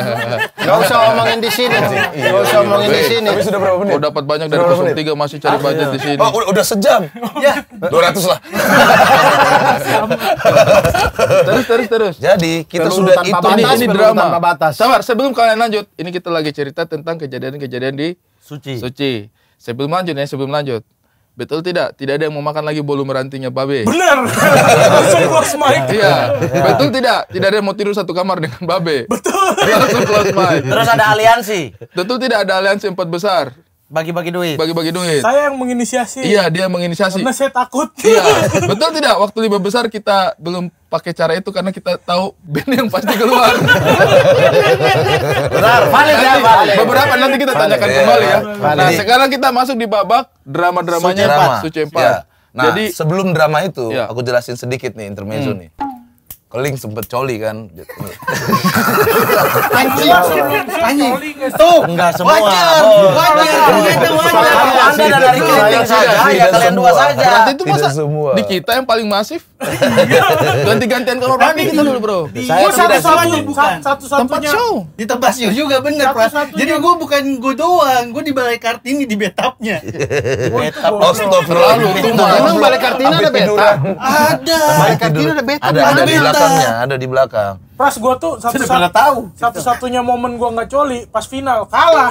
Gak usah omongin di sini. Iya, Gak iya, usah omongin di sini. Tapi sudah berapa menit? Oh, dapat banyak dari 03 masih cari ah, budget iya. di sini. Oh, udah, sejam. ya. 200 lah. terus terus terus. Jadi, kita terus sudah itu batas, ini, ini drama. batas. Sabar, sebelum kalian lanjut, ini kita lagi cerita tentang kejadian-kejadian di Suci. Suci. Sebelum lanjut ya, sebelum lanjut. Betul tidak? Tidak ada yang mau makan lagi bolu merantinya Babe. B. Benar. Langsung close mic. Iya. Betul tidak? Tidak ada yang mau tidur satu kamar dengan Babe. B. Betul. Langsung close mic. Terus ada aliansi. Betul tidak ada aliansi empat besar? Bagi-bagi duit. Bagi-bagi duit. Saya yang menginisiasi. Iya, dia yang menginisiasi. Karena saya takut. Iya. Betul tidak? Waktu lima besar kita belum pakai cara itu karena kita tahu band yang pasti keluar. Benar, valid ya, balik. Beberapa nanti kita valid, tanyakan valid. Ya, kembali ya. Valid. Nah, sekarang kita masuk di babak drama-dramanya Suci Empat. Suci Empat. Ya. Nah, Jadi, sebelum drama itu, ya. aku jelasin sedikit nih intermezzo hmm. nih. Keling sempet coli kan. Anjing, anjing. Tuh, enggak semua. Wajar, wajar. Anda dan dari Keling saja, ya kalian dua saja. Berarti itu masa semua. di kita yang paling masif? Ganti-gantian kalau Rani kita dulu, Bro. Saya satu satunya bukan. Tempat show. Di tempat show juga bener, Pras. Jadi gue bukan gue doang, gue di Balai Kartini di betapnya. Betap. Astagfirullah. Emang Balai Kartini ada betap. Ada. Balai Kartini ada betap. Ada betap belakangnya, iya. ada di belakang. Pas gue tuh satu satu, tahu. Satu-satunya momen gue nggak coli pas final kalah.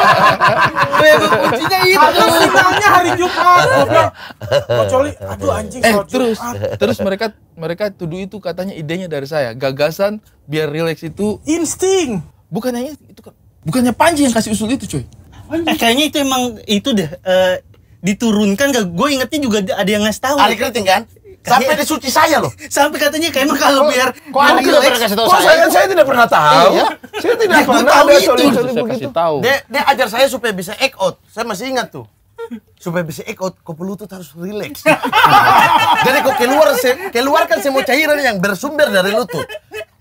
kuncinya itu. Karena finalnya hari Jumat. Gue coli, aduh anjing. Eh, terus Jumat. terus mereka mereka tuduh itu katanya idenya dari saya. Gagasan biar relax itu insting. Bukannya itu kan, bukannya Panji yang kasih usul itu, coy. Eh, kayaknya itu emang itu deh uh, diturunkan ke gue ingetnya juga ada yang ngasih tahu. Ali kriting kan? Sampai di suci saya loh. Sampai katanya kayak kalau biar kok Anda tidak pernah kasih tahu saya? saya tidak pernah tahu. Iya. Iya. Saya tidak pernah tahu itu. Saya kasih tahu. Dia, dia ajar saya supaya bisa egg out. Saya masih ingat tuh supaya bisa out, kau lutut harus rileks jadi kau keluar keluarkan semua cairan yang bersumber dari lutut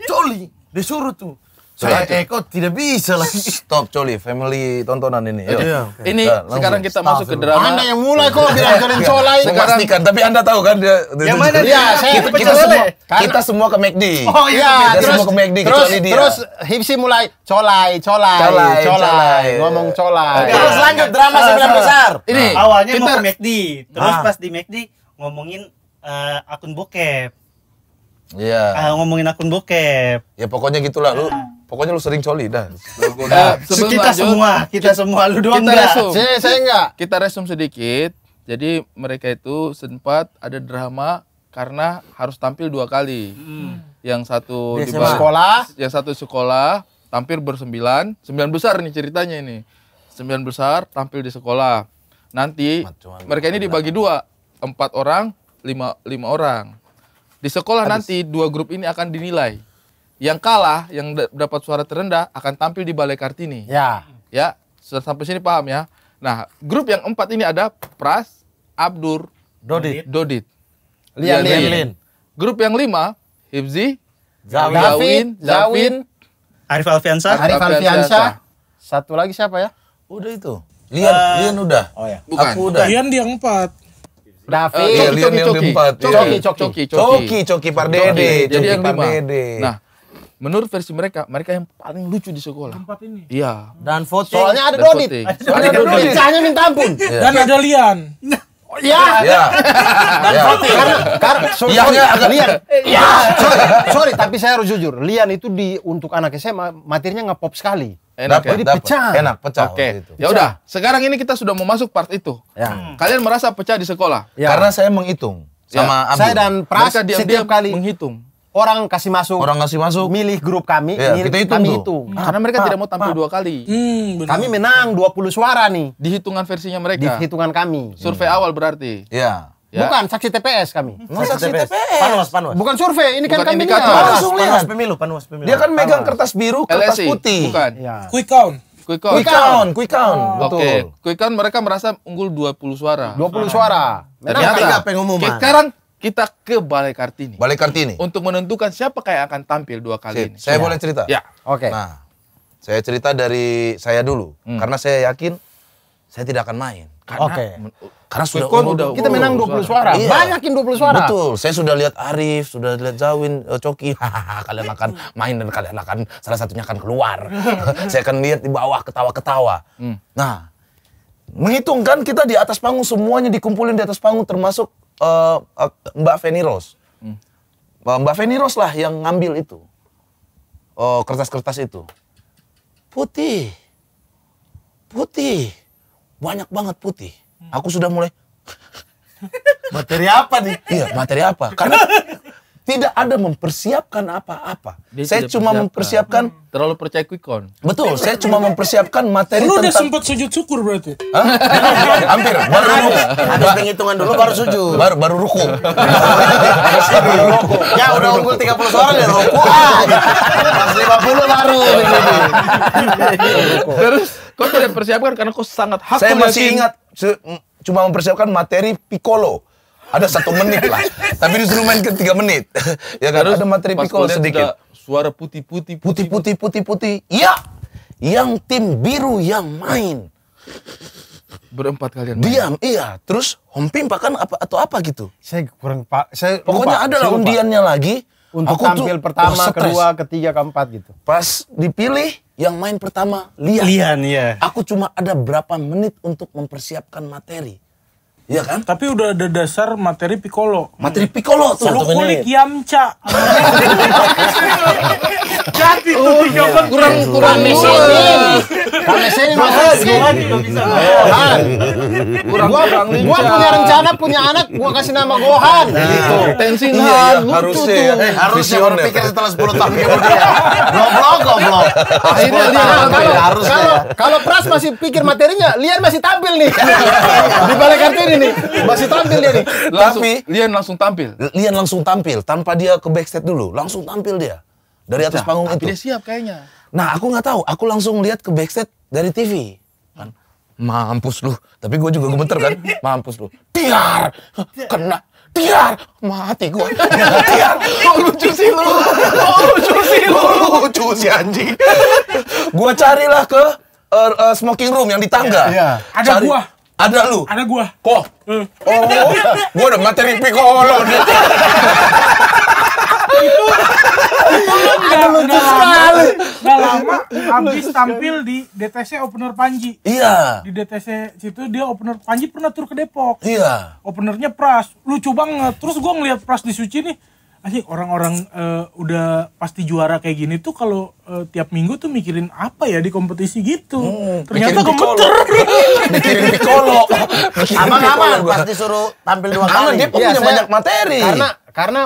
coli disuruh tuh saya so, Eko tidak bisa lagi. Stop Coli, family tontonan ini. Yuk. Ya. Iya, ini nah, sekarang kita Staff. masuk ke drama. Anda yang mulai kok diajarin colai. Sekarang kan, tapi Anda tahu kan dia. Yang mana dia? Ya, saya kita, kita semua, karena... E oh, iya, kita semua ke McD. Oh iya. Kita terus, semua ke McD terus, dia. Terus Hipsi mulai Colai, Colai, Colai, colai. ngomong Colai. Okay. Terus lanjut drama sembilan besar. Ini nah. awalnya mau ke McD, e terus ah. pas di McD e ngomongin eh, akun bokep. Iya. Yeah. Uh, ngomongin akun bokep. Ya pokoknya gitulah lu. Nah. Pokoknya lu sering coli dan Nah, kita semua, kita, semua lu doang kita enggak. Resum. Saya, saya enggak. Kita resum sedikit. Jadi mereka itu sempat ada drama karena harus tampil dua kali. Hmm. Yang satu di sekolah, yang satu sekolah, tampil bersembilan, sembilan besar nih ceritanya ini. Sembilan besar tampil di sekolah. Nanti mereka ini dibagi dua, empat orang, lima, lima orang. Di sekolah Habis. nanti dua grup ini akan dinilai yang kalah, yang dapat suara terendah akan tampil di Balai Kartini. Ya. Ya, sudah sampai sini paham ya. Nah, grup yang empat ini ada Pras, Abdur, Dodit, Dodit, Lian, Lian, Lian. Grup yang lima, Hibzi, Zawin, Zawin, Zawin Arif Alfiansa, Arif Alfiansa. Satu lagi siapa ya? Udah itu. Lian, uh, Lian udah. Oh ya. Bukan. Aku udah. Lian yang empat. David, uh, iya, Lian yang empat. Coki, Coki, Coki, Coki, Coki, Pardede, Coki, Jadi yang lima. Nah, menurut versi mereka mereka yang paling lucu di sekolah tempat ini iya dan voting soalnya ada Dodit soalnya ada Dodit cahnya minta ampun iya. dan ada Lian oh, Iya. iya. Dan ya. Karena karena iya. sorry, sorry, Lian. Iya. Sorry, sorry, tapi saya harus jujur. Lian itu di untuk anak SMA materinya pop sekali. Enak dapet, Jadi ya? dapet. pecah. Enak, pecah. Oke. Okay. Ya udah, sekarang ini kita sudah mau masuk part itu. Ya. Hmm. Kalian merasa pecah di sekolah? Ya. Karena saya menghitung sama ya. Abdul. Saya dan Pras setiap kali menghitung orang kasih masuk orang kasih masuk milih grup kami ya, milih kita hitung kami itu hmm. karena mereka pa, tidak mau tampil pa. dua kali hmm, kami menang 20 suara nih di hitungan versinya mereka di hitungan kami survei hmm. awal berarti ya Ya. Bukan saksi TPS kami. Nah, saksi TPS. TPS. Panwas, panwas. Bukan survei, ini kan Bukan kan kami langsung lihat. Panwas pemilu, panwas pemilu. Dia kan panwas. megang kertas biru, kertas LSI. putih. Bukan. Ya. Quick count. Quick count. Quick count, quick count. Oh. Oke, okay. quick count mereka merasa unggul 20 suara. 20 suara. Ternyata, Ternyata. pengumuman. Sekarang kita ke Balai Kartini. Balai Kartini. Untuk menentukan siapa yang akan tampil dua kali si, ini. Saya ya. boleh cerita? Ya. Oke. Okay. Nah, saya cerita dari saya dulu hmm. karena saya yakin saya tidak akan main. Karena okay. karena sudah, umur, udah kita menang 20 suara. suara. Iya. Banyakin 20 suara. Betul. Saya sudah lihat Arif, sudah lihat Zawin, e, Coki. kalian akan main dan kalian akan salah satunya akan keluar. saya akan lihat di bawah ketawa-ketawa. Hmm. Nah, menghitung kan kita di atas panggung semuanya dikumpulin di atas panggung termasuk uh, uh, Mbak Feni Rose. Hmm. Eh, Mbak Feni Rose lah yang ngambil itu. kertas kertas-kertas itu. Putih. Putih. Banyak banget putih. Hmm. Aku sudah mulai materi apa nih? Iya, materi apa? Karena tidak ada mempersiapkan apa-apa. Saya cuma mempersiapkan terlalu percaya quick count. Betul, saya cuma mempersiapkan materi Lu tentang. Lu udah sempat sujud syukur berarti. Hah? Hampir. Baru ruku. Ada penghitungan dulu baru sujud. Baru baru ruku. baru ruku. Ya udah unggul 30 suara ya ruku aja. Pas 50 baru. Terus kau tidak persiapkan karena kau sangat hakul Saya masih ingat cuma mempersiapkan materi Piccolo ada satu menit lah. Tapi disuruh main ke tiga menit. ya kan? Terus, ada materi pikol sedikit. Suara putih-putih. Putih-putih, putih-putih. Iya. Yang tim biru yang main. Berempat kalian. Main. Diam, iya. Terus Hompim bahkan apa atau apa gitu. Saya kurang pak. Pokoknya lupa, ada lah undiannya lagi. Untuk aku tampil tuh, pertama, oh, kedua, ketiga, keempat gitu. Pas dipilih yang main pertama Lian. Lian iya. Aku cuma ada berapa menit untuk mempersiapkan materi Iya kan? Tapi udah ada dasar materi pikolo, Materi pikolo tuh. Lu kulik Yamcha. Jadi tuh oh, iya. kurang kurang mesenin. Mesenin Gohan. Kurang kurang Gua punya rencana punya anak gua kasih nama Gohan. Tensi Tensin tuh. Harusnya eh, harusnya berpikir setelah 10 tahun blok Goblok goblok. Ini dia kalau kalau Pras masih pikir materinya, Lian masih tampil nih. Di balik ini nih. Masih tampil dia nih. Langsung, Tapi Lian langsung tampil. Lian langsung tampil tanpa dia ke backstage dulu, langsung tampil dia. Dari atas nah, panggung itu. Dia siap kayaknya. Nah, aku nggak tahu, aku langsung lihat ke backstage dari TV. Kan mampus lu. Tapi gue juga gemeter kan, mampus lu. Tiar, kena. Tiar, mati gue. Tiar, kok lucu sih lu? Kok lucu sih lu? Lucu sih anjing. gue carilah ke uh, uh, smoking room yang di tangga. yeah. Iya. Ada Cari, gua. Ada lu? Ada gua. Kok? Hmm. Oh, gua udah materi pikolon. itu ada lu sekali. Udah lama habis tampil di DTC opener Panji. Iya. Di DTC situ dia opener Panji pernah tur ke Depok. Iya. Openernya Pras, lucu banget. Terus gua ngeliat Pras di Suci nih, sih orang-orang uh, udah pasti juara kayak gini tuh kalau uh, tiap minggu tuh mikirin apa ya di kompetisi gitu. Hmm, Ternyata komputer. mikirin kolok Aman-aman Pasti suruh tampil dua kali. Dia punya ya, banyak materi. Karena karena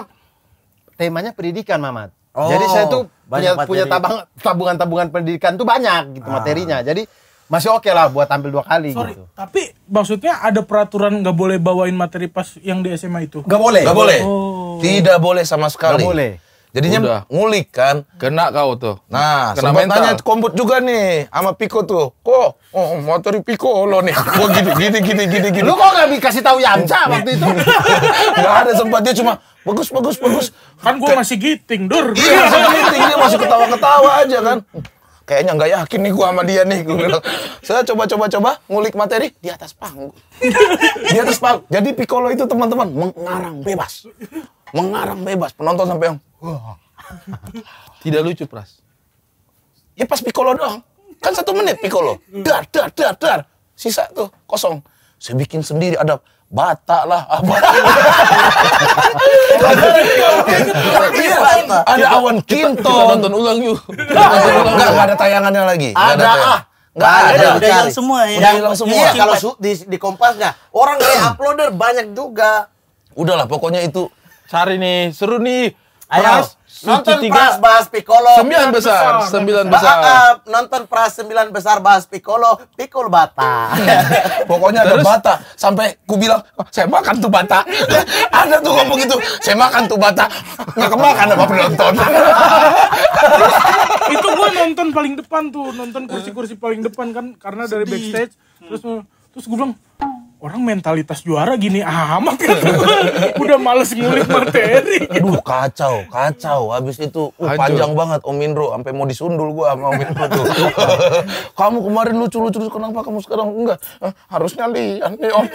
temanya pendidikan, Mamat. Oh, Jadi saya tuh punya punya tabang tabungan-tabungan pendidikan tuh banyak gitu ah. materinya. Jadi masih oke okay lah buat tampil dua kali Sorry, gitu. Tapi maksudnya ada peraturan nggak boleh bawain materi pas yang di SMA itu? Nggak boleh. Nggak boleh. Oh. Tidak boleh sama sekali. Nggak boleh. Jadinya Udah. ngulik kan. Kena kau tuh. Nah, Kena sempat tanya komput juga nih sama Piko tuh. Kok oh, oh motori Piko lo nih. Gua gini gini gini gini gini. Lu kok gak dikasih tahu Yamcha hmm. waktu itu? gak ada sempat dia cuma bagus bagus bagus. Kan gua masih giting, Dur. Iya, masih giting dia masih ketawa-ketawa aja kan kayaknya nggak yakin nih gua sama dia nih gua bilang saya coba-coba coba ngulik materi di atas panggung di atas panggung jadi Piccolo itu teman-teman mengarang bebas mengarang bebas penonton sampai yang tidak lucu pras ya pas Piccolo doang kan satu menit Piccolo dar dar dar dar sisa tuh kosong saya bikin sendiri ada batak lah ah, apa ada awan kinto nonton ulang yuk nggak ada tayangannya lagi ada ah Enggak ada, ada, udah hilang semua ya. Udah hilang semua. Iya, kalau di, di Kompas orang kayak uploader banyak juga. Udahlah, pokoknya itu cari nih, seru nih. Ayo. Pras, nonton tiga. Pras bahas Piccolo. Sembilan besar. Sembilan besar. nonton Pras sembilan besar bahas Piccolo. Pikul bata. Pokoknya ada bata. Sampai ku bilang, oh, saya makan tuh bata. ada tuh ngomong gitu. Saya makan tuh bata. Nggak kemakan apa penonton. itu gue nonton paling depan tuh. Nonton kursi-kursi paling depan kan. Karena dari backstage. Terus, terus gue bilang, orang mentalitas juara gini amat ya. udah males ngulik materi aduh kacau kacau habis itu uh, panjang banget Om Indro sampai mau disundul gua sama Om Indro tuh kamu kemarin lucu-lucu kenapa kamu sekarang enggak harusnya li nih Om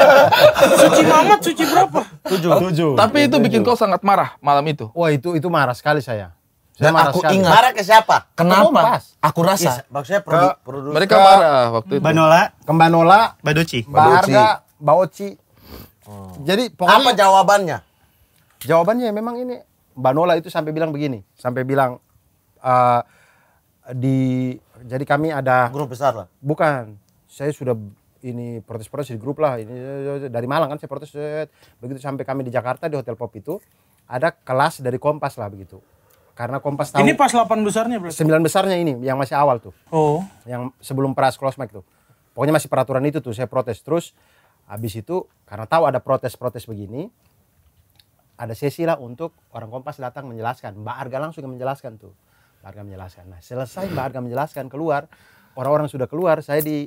suci banget suci berapa tujuh tujuh tapi itu bikin kau sangat marah malam itu wah itu itu marah sekali saya saya Dan aku ingat. Marah ke siapa? Kenapa? Aku rasa. Yes, iya, maksudnya produ, ke, produ, mereka ke, marah waktu itu. Banola, ke Banola, Badoci. Barga, Baoci. Hmm. Jadi pokoknya apa jawabannya? Jawabannya ya, memang ini Banola itu sampai bilang begini, sampai bilang uh, di jadi kami ada grup besar lah. Bukan. Saya sudah ini protes-protes di grup lah. Ini dari Malang kan saya protes begitu sampai kami di Jakarta di Hotel Pop itu ada kelas dari Kompas lah begitu. Karena Kompas tahu. Ini pas 8 besarnya berarti. 9 besarnya ini yang masih awal tuh. Oh. Yang sebelum peras mic tuh. Pokoknya masih peraturan itu tuh saya protes terus habis itu karena tahu ada protes-protes begini ada sesi lah untuk orang Kompas datang menjelaskan. Mbak Arga langsung yang menjelaskan tuh. Mbak Arga menjelaskan. Nah, selesai Mbak Arga menjelaskan keluar, orang-orang sudah keluar, saya di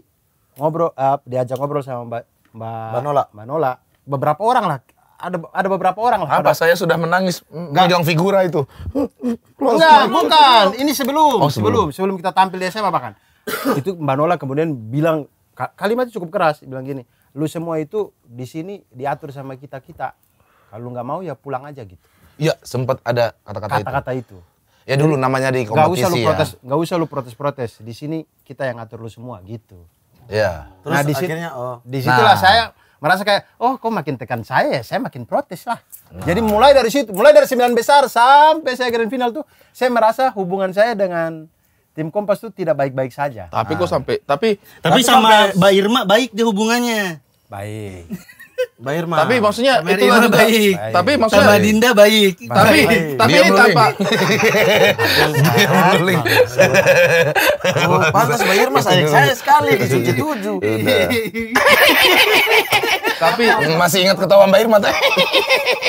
ngobrol uh, diajak ngobrol sama Mbak Mbak Manola. Mbak Beberapa orang lah ada ada beberapa orang lah. Apa pada... saya sudah menangis megang figura itu? Enggak, bukan. Ini sebelum, oh, sebelum, sebelum, sebelum kita tampil di SMA bahkan. itu Mbak Nola kemudian bilang kalimatnya cukup keras, bilang gini, "Lu semua itu di sini diatur sama kita-kita. Kalau nggak mau ya pulang aja gitu." Iya, sempat ada kata-kata itu. Kata-kata itu. Ya dulu namanya di kompetisi gak usah lu ya. protes, ya. Gak usah lu protes-protes. Di sini kita yang atur lu semua gitu. Iya. Terus nah, di akhirnya oh. Di situlah nah. saya merasa kayak oh kok makin tekan saya ya? saya makin protes lah nah. jadi mulai dari situ mulai dari sembilan besar sampai saya grand final tuh saya merasa hubungan saya dengan tim Kompas tuh tidak baik-baik saja tapi nah. kok sampai tapi tapi, tapi sama Mbak Irma baik di hubungannya baik Bayar mah. Tapi maksudnya itu baik. baik. Tapi maksudnya Tama Dinda baik. Tapi tapi ini tanpa. Oh, pantas bayar mas adik saya sekali di Suci Tujuh. Tapi masih ingat ketawa Mbak Irma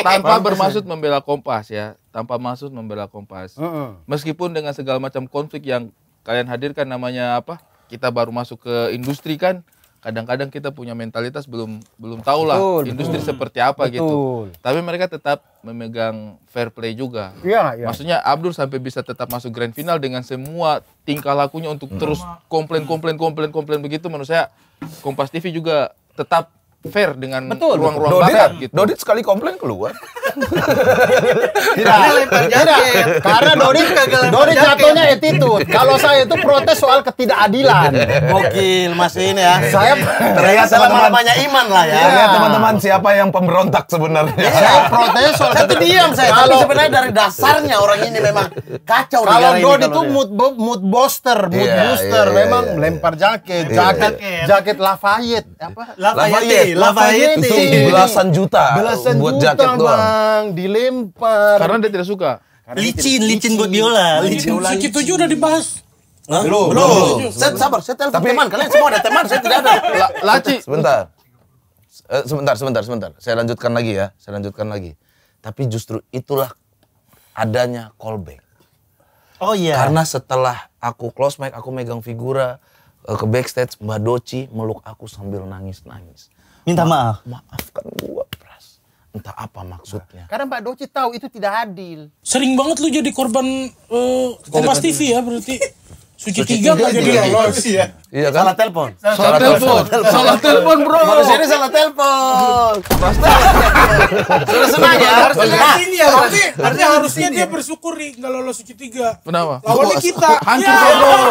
Tanpa bermaksud ya. membela Kompas ya, tanpa maksud membela Kompas. Meskipun dengan segala macam konflik yang kalian hadirkan namanya apa? Kita baru masuk ke industri kan kadang-kadang kita punya mentalitas belum belum tahu lah industri betul. seperti apa gitu. betul. gitu. Tapi mereka tetap memegang fair play juga. Iya, iya. Maksudnya Abdul sampai bisa tetap masuk grand final dengan semua tingkah lakunya untuk hmm. terus komplain komplain komplain komplain begitu menurut saya Kompas TV juga tetap fair dengan ruang-ruang Dodit, bakat gitu. Dodit sekali komplain keluar. tidak, tidak. Karena Dodit Dodit jatuhnya attitude. Kalau saya itu protes soal ketidakadilan. Gokil Mas ini ya. Saya terlihat sama namanya iman lah ya. Iya. Terlihat teman-teman siapa yang pemberontak sebenarnya. Iya. saya protes soal saya diam saya. Kalau sebenarnya dari dasarnya orang ini memang kacau Kalau Dodit itu mood mood booster, iya, mood booster memang lempar jaket, jaket jaket Lafayette apa? Lafayette. Lafayette itu Belasan juta. Belasan buat juta, jaket doang. Bang, dilempar. Karena dia tidak suka. licin, licin, licin buat biola. Licin. Sikit tujuh udah dibahas. Hah? Belum, belum. Saya sabar, saya telepon Tapi, teman. Kalian semua ada teman, saya tidak ada. laci. Sebentar. Uh, sebentar, sebentar, sebentar. Saya lanjutkan lagi ya. Saya lanjutkan lagi. Tapi justru itulah adanya callback. Oh iya. Karena setelah aku close mic, aku megang figura eh, ke backstage, Mbak Doci meluk aku sambil nangis-nangis. Minta maaf. Maafkan gua, Pras. Entah apa maksudnya. Karena Mbak Doci tahu itu tidak adil. Sering banget lu jadi korban uh, Kompas TV ya berarti. Suci tiga tiga, tiga, tiga, tiga Iya kan? Salah telepon. Salah, telepon. Salah telepon, Bro. Manusia ini salah telepon. Pasti. Sudah senang ya, harus senang. Sini ya, artinya harusnya dia bersyukur nih enggak lolos uji tiga. Kenapa? Lawannya kita. Hancur, ya. Bro.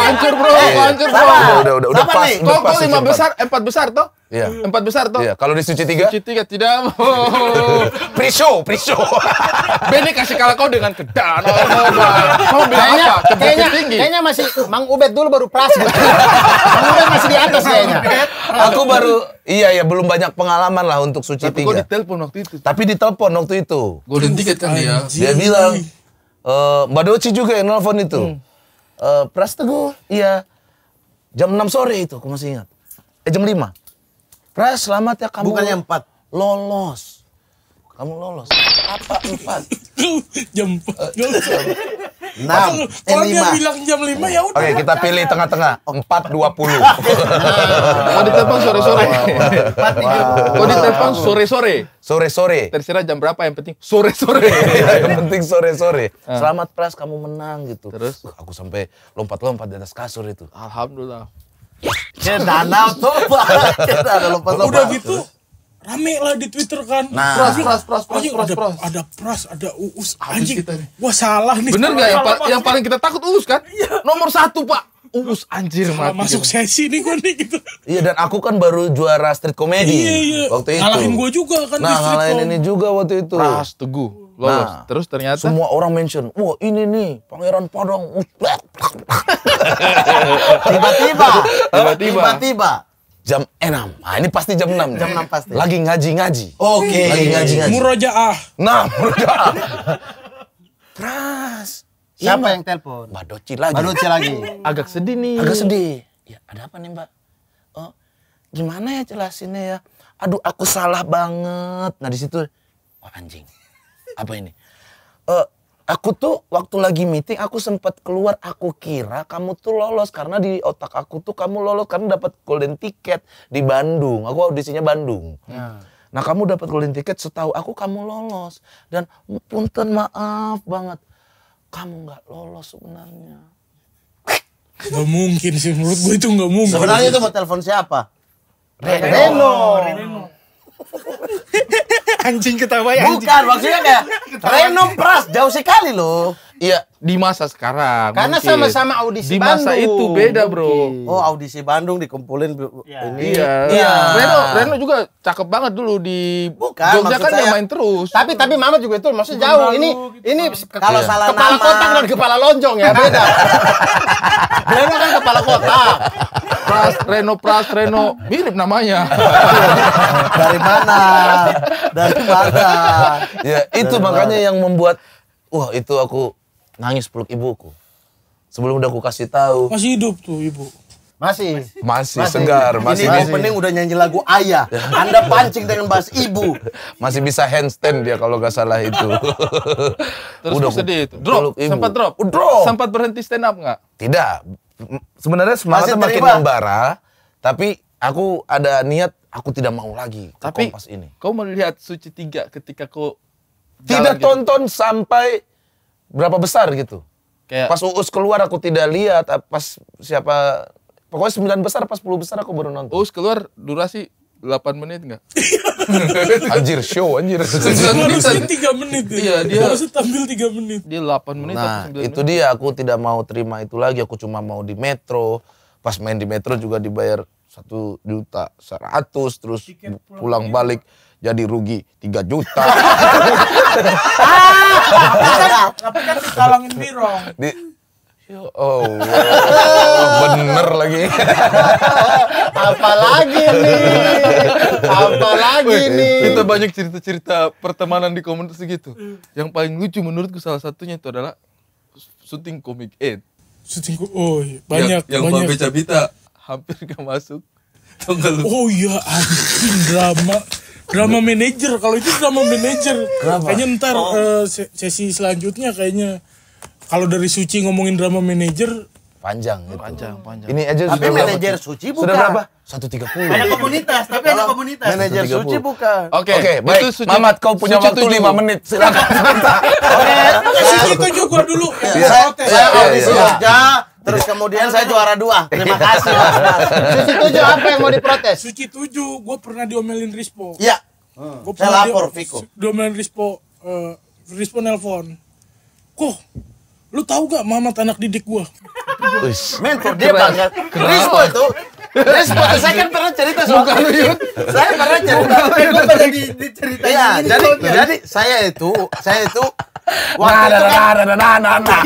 Hancur, Bro. Eh, hancur, Bro. Udah, udah, udah pas. Kok kok lima besar, empat besar toh? Iya. Empat besar toh? Iya. Kalau di suci tiga? Suci tiga tidak mau. pre-show, pre-show. Bene kasih kalah kau dengan kedan. kau bilang apa? Kayaknya, tinggi. Kayaknya masih Mang Ubed dulu baru pras Kemudian masih di atas kayaknya. Aku baru iya ya belum banyak pengalaman lah untuk suci tiga. Tapi ditelepon waktu itu. Tapi ditelepon waktu itu. Golden ticket kan dia. Dia bilang eh, Mbak Doci juga yang nelfon itu. Hmm. Eh, Pras Teguh, iya. Jam 6 sore itu aku masih ingat. Eh jam 5. Pras selamat ya kamu. Bukannya 4. Lolos. Kamu lolos. Apa 4? jam 4. Nah, kalau dia bilang jam lima ya udah oke kita pilih tengah-tengah empat dua puluh mau nah. ditelepon sore sore empat di mau sore sore sore sore terserah jam berapa yang penting sore sore iya, yang penting sore sore ah. selamat pras kamu menang gitu terus aku sampai lompat-lompat di atas kasur itu alhamdulillah Ya danau tuh, Pak. Udah gitu, rame lah di Twitter kan. Nah, pras, pras, pras, pras, anjing, pras, pras. Ada, ada pras, ada uus, anjing. Wah salah nih. Bener nggak yang, pa yang paling kita takut uus kan? Iya. Nomor satu pak. Uus anjir mati. Masuk gitu. sesi nih gue nih gitu. Iya dan aku kan baru juara street comedy iya, iya. waktu itu. Ngalahin gue juga kan nah, di ngalahin ini juga waktu itu. Pras teguh lolos. Nah, Terus ternyata semua orang mention, wah ini nih Pangeran Padang. Tiba-tiba, tiba-tiba, tiba-tiba jam enam, Nah, ini pasti jam 6. Ya? Jam 6 pasti. Lagi ngaji-ngaji. Oke. Okay. Lagi ngaji-ngaji. ah, Nah, murojaah. Pras. Iya, Siapa yang telepon? Mbak Doci lagi. Mbak Doci lagi. Agak sedih nih. Agak sedih. Ya, ada apa nih, Mbak? Oh, gimana ya jelasinnya ya? Aduh, aku salah banget. Nah, di situ oh, anjing. Apa ini? uh, Aku tuh waktu lagi meeting aku sempat keluar aku kira kamu tuh lolos karena di otak aku tuh kamu lolos karena dapat golden ticket di Bandung. Aku audisinya Bandung. Ya. Nah kamu dapat golden ticket setahu aku kamu lolos dan punten maaf banget kamu nggak lolos sebenarnya. Gak mungkin sih menurut gue itu gak mungkin. Sebenarnya itu mau telepon siapa? Reno. Reno. Reno anjing ketawa ya. Bukan, maksudnya kayak Renom Pras jauh sekali loh. Iya, di masa sekarang. Karena sama-sama audisi di Bandung. Di masa itu beda, Bro. Mungkin. Oh, audisi Bandung dikumpulin ya. ini. Iya. iya. Reno, Reno juga cakep banget dulu di Bukan, Jogja kan dia main terus. Tapi tapi Mama juga itu maksudnya jauh. lalu, ini gitu. ini kalau iya. salah kepala nama. kotak dan kepala lonjong ya, beda. Reno kan kepala kotak. Pras, Reno, Pras, Reno. Mirip namanya. Dari mana? Dari mana? Ya, itu Dari makanya mana? yang membuat wah itu aku nangis peluk ibuku. Sebelum udah aku kasih tahu. Masih hidup tuh ibu. Masih. Masih, masih segar, masih. Ini opening udah nyanyi lagu ayah. Anda pancing dengan bahas ibu. Masih bisa handstand dia kalau gak salah itu. Terus udah sedih itu. Drop, sempat drop. Drop. Sempat berhenti stand up nggak? Tidak sebenarnya semangatnya makin membara, tapi aku ada niat aku tidak mau lagi ke tapi, Kompas ini. Kau melihat Suci tiga ketika kau tidak gitu? tonton sampai berapa besar gitu. Kayak pas Uus keluar aku tidak lihat pas siapa pokoknya sembilan besar pas 10 besar aku baru nonton. Uus keluar durasi 8 menit enggak? anjir show anjir. Harusnya tiga menit. Ya. Iya dia harus tampil tiga menit. Dia delapan menit. Nah itu menit. dia aku tidak mau terima itu lagi. Aku cuma mau di metro. Pas main di metro juga dibayar satu juta seratus terus pulang balik jadi rugi 3 juta. Ah, tapi kan, kan dikalangin birong. Di, Oh, bener lagi. Apalagi nih? Apalagi Wih, nih? Kita banyak cerita-cerita pertemanan di komunitas gitu. Yang paling lucu menurutku salah satunya itu adalah syuting komik Ed. Syuting oh iya. banyak yang, yang banyak. Yang Bita hampir gak masuk. Oh iya, anjing drama drama manager. kalau itu drama manajer kayaknya ntar oh. uh, sesi selanjutnya kayaknya kalau dari Suci ngomongin drama manajer panjang gitu. Panjang, panjang. Ini aja tapi sudah manajer berapa? suci bukan. Sudah berapa? 130. Ada komunitas, tapi ada komunitas. Manajer suci bukan. Oke, okay. okay, baik. suci, Mamat kau punya suci waktu tujuh. 5 menit. Silakan. Oke, suci tujuh juga dulu. Ya. Saya, iya, iya, saya audisi iya, Jogja, terus kemudian saya juara dua. Terima kasih. suci tujuh apa yang mau diprotes? Suci tujuh, gue pernah diomelin Rispo. Iya. Hmm. saya lapor Viko. Diomelin Rispo, uh, Rispo nelpon. Kok Lu tahu gak mamat anak didik gua? Uish. kok dia banget. Rispo itu. Rispo itu saya kan pernah cerita soal Bukan, itu. Saya pernah cerita. jadi, jadi saya itu, saya itu wah ada ada ada anak nah, nah, nah, nah,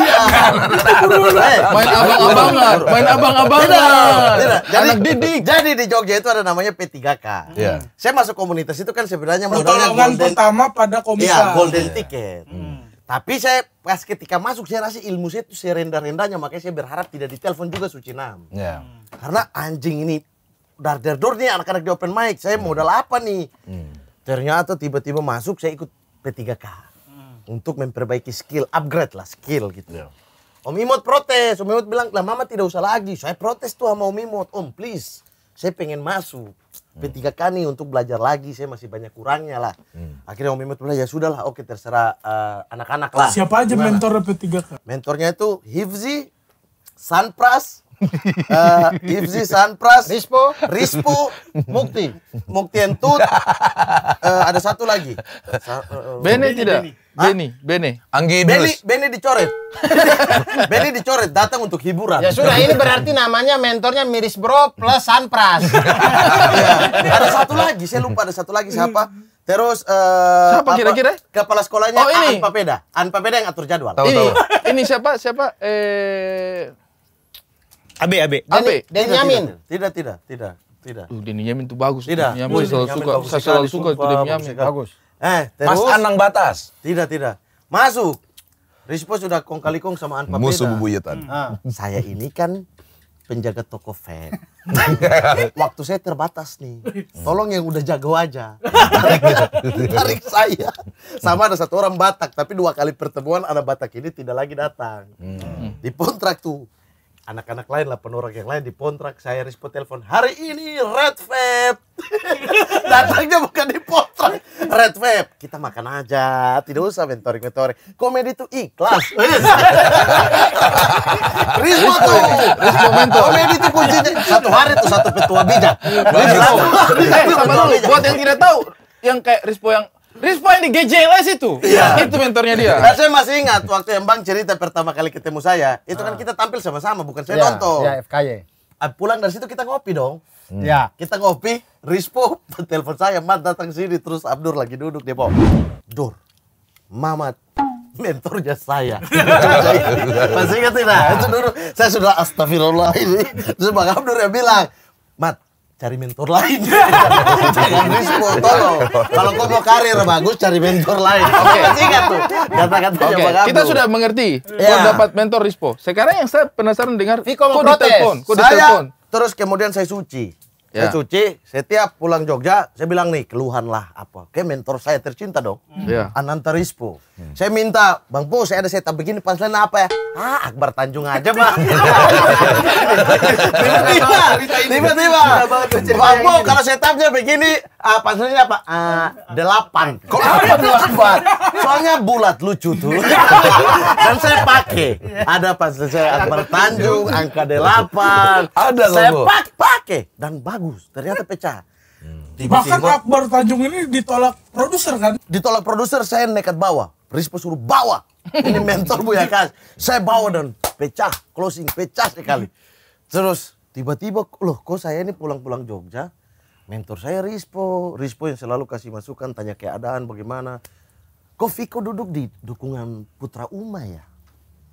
nah. Iya. Eh, main abang-abangan, main abang-abangan. Jadi, didik. Jadi di Jogja itu ada namanya P3K. Yeah. Saya masuk komunitas itu kan sebenarnya modalnya golden. pertama pada iya, komika. ya, golden iya. ticket. Hmm. Tapi saya pas ketika masuk saya rasa ilmu saya itu serendah-rendahnya makanya saya berharap tidak ditelepon juga suci Yeah. Karena anjing ini dar dar dor nih anak-anak di open mic. Saya hmm. modal apa nih? Hmm. Ternyata tiba-tiba masuk saya ikut P3K hmm. untuk memperbaiki skill, upgrade lah skill gitu. Yeah. Om Imot protes, Om Imot bilang, lah mama tidak usah lagi. Saya protes tuh sama Om Imot, Om please saya pengen masuk P3K nih untuk belajar lagi saya masih banyak kurangnya lah. Hmm. Akhirnya Om Mehmet bilang ya lah oke terserah eh, anak-anak uh, lah. Siapa aja mentor P3K? Mentornya itu Hifzi, Sanpras, uh, Ifzi Sanpras, Rispo, Rispo, Mukti, Mukti Entut, uh, ada satu lagi. Sa uh, Bene, tidak? Beni, Beni, Anggi Beni, Beni dicoret. Beni dicoret datang untuk hiburan. Ya sudah, ini berarti namanya mentornya Miris Bro plus Sanpras. ya, ada satu lagi, saya lupa ada satu lagi siapa. Terus uh, siapa kira-kira? Kepala sekolahnya oh, ini. Anpa Peda. Anpa Peda yang atur jadwal. Tahu, ini, iya. tahu. ini siapa? Siapa? Eh Abe, Abe. Abe. Dan Yamin. Tidak, tidak, tidak. Tidak. Tuh, Denny Yamin tuh bagus. Tidak. Denny Yamin oh, selalu suka. Saya selalu suka itu Denny Yamin. Bagus. Eh, terus. Mas Anang Batas. Tidak, tidak. Masuk. Rispo sudah kong kali kong sama Anpa Musuh bubuyutan. Hmm. Saya ini kan penjaga toko fan. Waktu saya terbatas nih. Tolong yang udah jago aja. tarik saya. Sama ada satu orang Batak, tapi dua kali pertemuan anak Batak ini tidak lagi datang. Hmm. Di kontrak tuh anak-anak lain lah penorak yang lain di dipontrak saya respon telepon hari ini red vape datangnya bukan di pontrak red vape kita makan aja tidak usah mentoring mentoring komedi itu ikhlas oh, iya. rispo tuh ya, rispo mentor komedi itu kuncinya satu hari tuh satu petua bijak eh, buat yang tidak tahu yang kayak Rispo yang Rispo yang di GJLS itu. Iya. Itu mentornya dia. Nah, saya masih ingat waktu yang Bang cerita pertama kali ketemu saya, itu kan ah. kita tampil sama-sama, bukan saya ya, nonton. Iya, FKY. Ah, pulang dari situ kita ngopi dong. Hmm. Ya. Kita ngopi, Rispo telepon saya, Mat datang sini, terus Abdur lagi duduk dia bawa. Dur, Mamat, mentornya saya. masih ingat tidak? Nah, itu dulu saya sudah astagfirullah ini. Terus Bang Abdur yang bilang, Mat, cari mentor lain. Jangan disebut tolong. Kalau kau mau karir bagus cari mentor lain. Oke, okay. ingat tuh kata-kata okay. Bang Kita sudah mengerti. Yeah. Kau ya. dapat mentor Rispo. Sekarang yang saya penasaran dengar Kau ditelepon, Kau ditelepon. Terus kemudian saya suci. Ya. Saya cuci, setiap pulang Jogja, saya bilang nih, keluhan lah apa. Oke, mentor saya tercinta dong, hmm. Ya. Ananta Rispo. Hmm. Saya minta, Bang Po, saya ada saya setup begini, pasalnya apa ya? Ah, Akbar Tanjung aja, Bang. Tiba-tiba, tiba-tiba. Bang Po, kalau setupnya begini, uh, ah, punchline apa? Ah, delapan. Kok apa delapan? Soalnya bulat lucu tuh. Dan saya pakai. Ada punchline saya Akbar Tanjung, angka delapan. Ada loh. Saya pakai, dan bagus bagus, ternyata pecah. Hmm. Bahkan Akbar Tanjung ini ditolak produser kan? Ditolak produser saya nekat bawa. Rispo suruh bawa. Ini mentor ya Kas. Saya bawa dan pecah, closing pecah sekali. Terus tiba-tiba loh kok saya ini pulang-pulang Jogja. Mentor saya Rispo, Rispo yang selalu kasih masukan, tanya keadaan bagaimana. Kok Viko duduk di dukungan Putra Uma ya?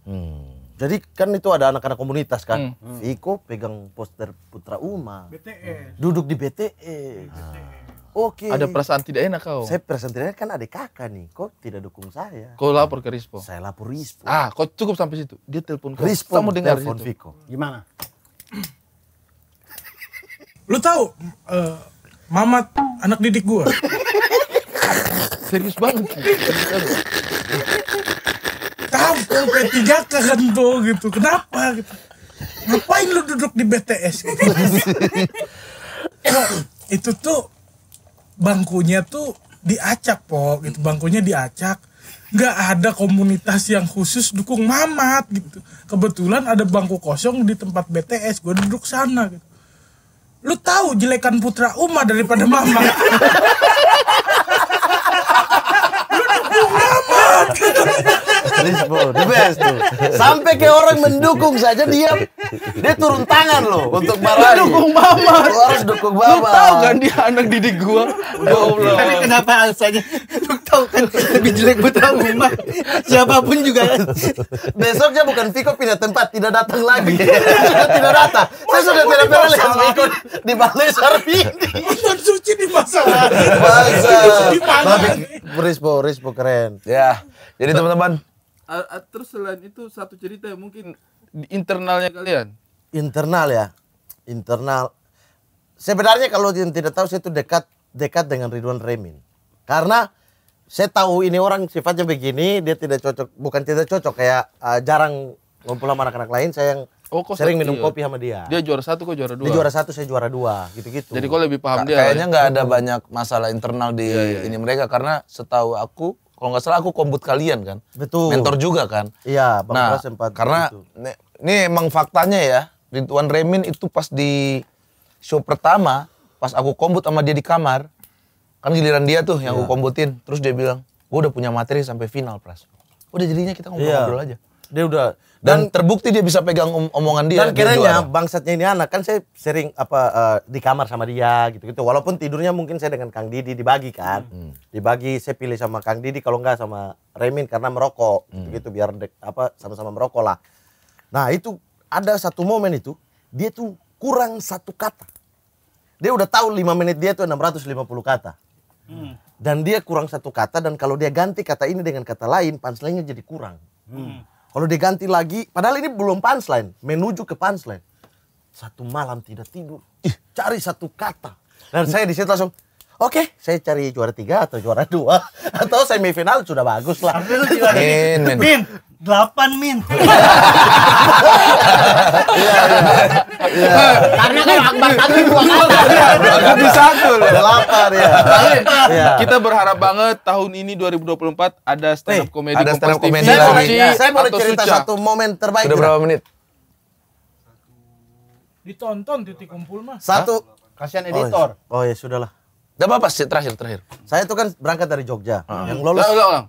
Hmm. Jadi kan itu ada anak-anak komunitas kan. Hmm. hmm. Viko pegang poster Putra Uma. BTS. Duduk di BTS. BTS. Oke. Okay. Ada perasaan tidak enak kau? Saya perasaan tidak enak kan ada kakak nih. Kok tidak dukung saya? Kau lapor ke Rispo? Saya lapor Rispo. Ah, kau cukup sampai situ. Dia telepon kau. Rispo Kamu dengar telepon Viko. Gimana? Lu tahu uh, Mamat anak didik gua. Serius banget kampung P3 ke gitu kenapa gitu ngapain lu duduk di BTS gitu nah, itu tuh bangkunya tuh diacak po gitu bangkunya diacak nggak ada komunitas yang khusus dukung mamat gitu kebetulan ada bangku kosong di tempat BTS gue duduk sana gitu lu tahu jelekan putra Uma daripada mama lu dukung mamat gitu. Lisbon, the best tuh. Sampai ke orang mendukung saja dia dia turun tangan loh untuk Barani. Dukung Mama. harus dukung Mama. Lu tahu kan dia anak didik gua. Goblok. Ya Tapi kenapa alasannya? Lu tahu kan lebih jelek putra Mama. Siapapun juga. Ya. Besoknya bukan Fiko pindah tempat, tidak datang lagi. tidak datang. Saya sudah tidak pernah lihat Viko di Balai Sarbi. Ustaz suci di masa Bangsa. Tapi Rispo, Rispo keren. Ya. Jadi teman-teman, uh, terus selain itu satu cerita yang mungkin internalnya kalian internal ya internal sebenarnya kalau yang tidak tahu saya itu dekat dekat dengan Ridwan Remin karena saya tahu ini orang sifatnya begini dia tidak cocok bukan tidak cocok kayak uh, jarang ngumpul sama anak-anak lain saya yang Oh, kok sering minum iya. kopi sama dia. Dia juara satu, kok juara dua. Dia juara satu, saya juara dua, gitu-gitu. Jadi kok lebih paham Ka dia. Kayaknya nggak ya? ada hmm. banyak masalah internal di iya, iya, iya. ini mereka karena setahu aku kalau nggak salah aku kombut kalian kan. Betul. Mentor juga kan. Iya, Bang nah, sempat. Karena ini, emang faktanya ya, Ridwan Remin itu pas di show pertama, pas aku kombut sama dia di kamar, kan giliran dia tuh yang ya. aku iya. kombutin, terus dia bilang, gue udah punya materi sampai final pras. Udah jadinya kita iya. ngobrol-ngobrol ya. aja. Dia udah dan, dan terbukti dia bisa pegang om omongan dia. Dan kiranya bangsatnya ini anak kan saya sering apa uh, di kamar sama dia gitu-gitu. Walaupun tidurnya mungkin saya dengan Kang Didi dibagi kan. Hmm. hmm. Dibagi saya pilih sama Kang Didi kalau enggak sama Remin karena merokok hmm. gitu-gitu biar dek, apa sama-sama merokok lah. Nah, itu ada satu momen itu dia tuh kurang satu kata. Dia udah tahu 5 menit dia tuh 650 kata. Hmm. Dan dia kurang satu kata dan kalau dia ganti kata ini dengan kata lain, punchline jadi kurang. Hmm. Kalau diganti lagi, padahal ini belum punchline, menuju ke punchline. Satu malam tidak tidur, cari satu kata. Dan saya di situ langsung, oke, okay, saya cari juara tiga atau juara dua atau semifinal sudah bagus lah. min. min delapan min iya, iya. Iya. karena kan akbar tadi dua kali satu delapan ya kita berharap banget tahun ini 2024 ada stand up eh, komedi ada stand up komedi saya mau cerita satu momen terbaik sudah berapa menit ditonton titik kumpul mah satu kasihan editor oh ya sudahlah Gak apa-apa, terakhir, terakhir. Saya tuh kan berangkat dari Jogja. Ah. Yang lolos. Ulang, ulang.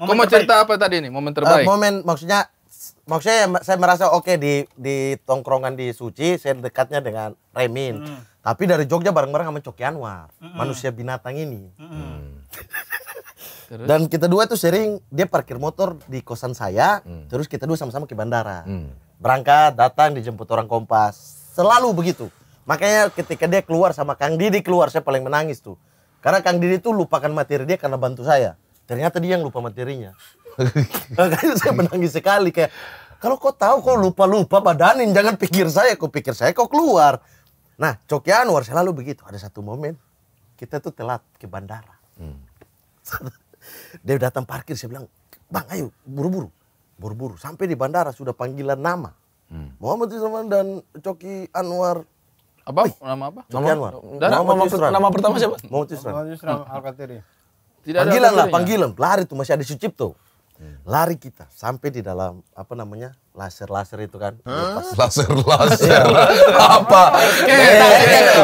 Momen Kau mau cerita apa tadi nih? Momen eh, terbaik. Uh, momen maksudnya maksudnya saya merasa oke okay, di di tongkrongan di Suci saya dekatnya dengan Remin. Hmm. Tapi dari Jogja bareng-bareng sama Coki Anwar, hmm. manusia binatang ini. Hmm. Terus? Dan kita dua tuh sering dia parkir motor di kosan saya, mm. terus kita dua sama-sama ke bandara. Mm. Berangkat, datang dijemput orang Kompas. Selalu begitu. Makanya ketika dia keluar sama Kang Didi keluar saya paling menangis tuh. Karena Kang Didi tuh lupakan materi dia karena bantu saya ternyata dia yang lupa materinya. Makanya saya menangis sekali kayak kalau kau tahu kau lupa-lupa badanin jangan pikir saya, kau pikir saya kau keluar. Nah, Coki Anwar selalu begitu. Ada satu momen kita tuh telat ke bandara. Hmm. dia datang parkir saya bilang, "Bang, ayo buru-buru." Buru-buru sampai di bandara sudah panggilan nama. Hmm. Muhammad Yusran dan Coki Anwar apa? Nama apa? Coki Anwar. Dan nama, nama, nama pertama siapa? Muhammad Yusran. Muhammad Yusran Al-Katiri. Tidak panggilan lah, panggilan. Lari tuh masih ada Sucipto. Lari kita sampai di dalam apa namanya? laser-laser itu kan. Laser-laser. apa?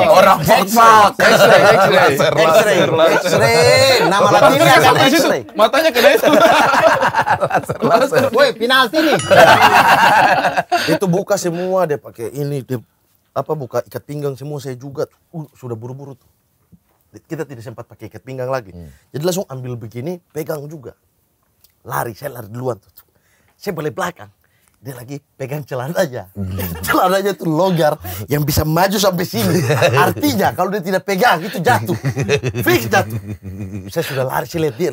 Orang Foxfox. X-ray. X-ray. Nama latinnya kan X-ray. Matanya kena itu. Laser-laser. Woi, penalti nih. itu buka semua dia pakai ini dia apa buka ikat pinggang semua saya juga uh, sudah buru-buru tuh kita tidak sempat pakai ikat pinggang lagi. Hmm. Jadi langsung ambil begini, pegang juga. Lari, saya lari duluan tuh. Saya balik belakang. Dia lagi pegang celana aja, Hmm. aja tuh longgar yang bisa maju sampai sini. Artinya kalau dia tidak pegang itu jatuh. Fix jatuh. Saya sudah lari, saya lihat dia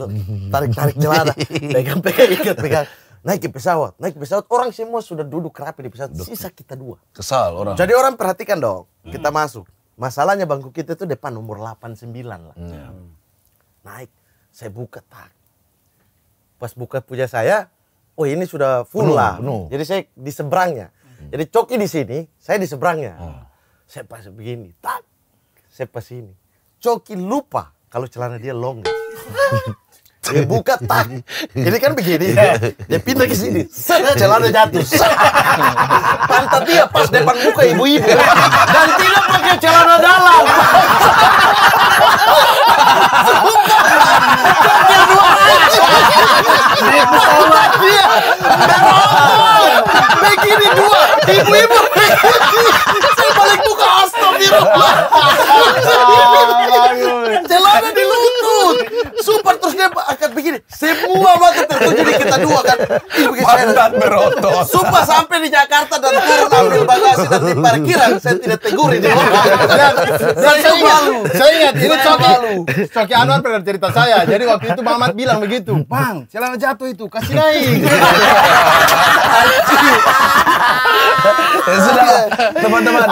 tarik-tarik celana. Pegang-pegang ikat, pegang naik ke pesawat, naik ke pesawat orang semua sudah duduk rapi di pesawat, sisa kita dua. Kesal orang. Jadi orang perhatikan dong, kita hmm. masuk. Masalahnya bangku kita itu depan umur 89 lah. Hmm. Ya. Naik, saya buka tak. Pas buka puja saya, oh ini sudah full penuh, lah. Penuh. Jadi saya di seberangnya. Hmm. Jadi coki di sini, saya di seberangnya. Hmm. Saya pas begini, tak. Saya pas ini. Coki lupa kalau celana dia long. dia buka tak. Jadi kan begini ya. Dia pindah ke sini. Celana jatuh. Pantat dia pas depan muka ibu-ibu. Dan tidak pakai celana dalam. Bukan. dua pesawat. Iya. Begini dua. Ibu-ibu. Saya balik buka astagfirullah. Celana di lutut. Super terus dia akan begini. Semua banget itu jadi kita dua kan. Ih, Pantat berotot. Sumpah sampai di Jakarta dan turun ambil bagasi dan di parkiran. Saya tidak tegur ini dan, saya ingat, saya ingat itu Coki, Coki Anwar pernah cerita saya. Jadi waktu itu Mamat bilang begitu, Bang, celana jatuh itu, kasih naik. ya sudah, teman-teman.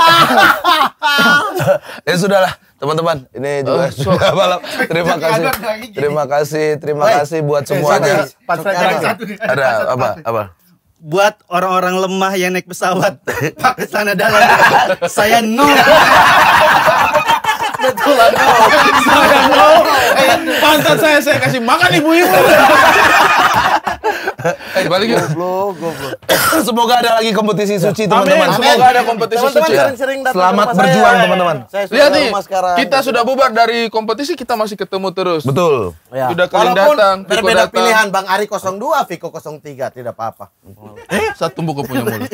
ya sudahlah teman-teman ini juga oh, so. malam terima kasih terima kasih terima kasih buat semuanya ada apa apa buat orang-orang lemah yang naik pesawat pakai sana dalam saya no betul no saya no eh, pantat saya saya kasih makan ibu-ibu eh balik yuk. Goblok, goblok. Semoga ada lagi kompetisi suci teman-teman. Semoga ada kompetisi teman -teman suci. Sering -sering Selamat berjuang teman-teman. Lihat nih, kita sudah bubar dari kompetisi, kita masih ketemu terus. Betul. Ya. Sudah kalian datang, Viko berbeda datang. pilihan Bang Ari 02, Viko 03, tidak apa-apa. satu buku punya mulut.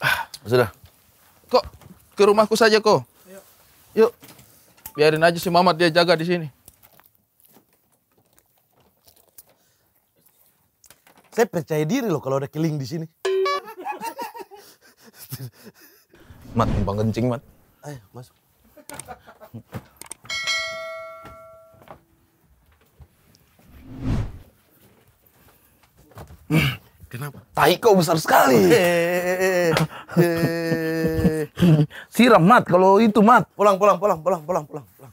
Ah, sudah. Kok ke rumahku saja kok? Iya. Yuk. Biarin aja si Mamat dia jaga di sini. Saya percaya diri loh kalau ada killing di sini. mat, numpang kencing, Mat. Ayo, masuk. Kenapa? Tahi kau besar sekali. Siram mat kalau itu mat. Pulang pulang pulang pulang pulang pulang pulang.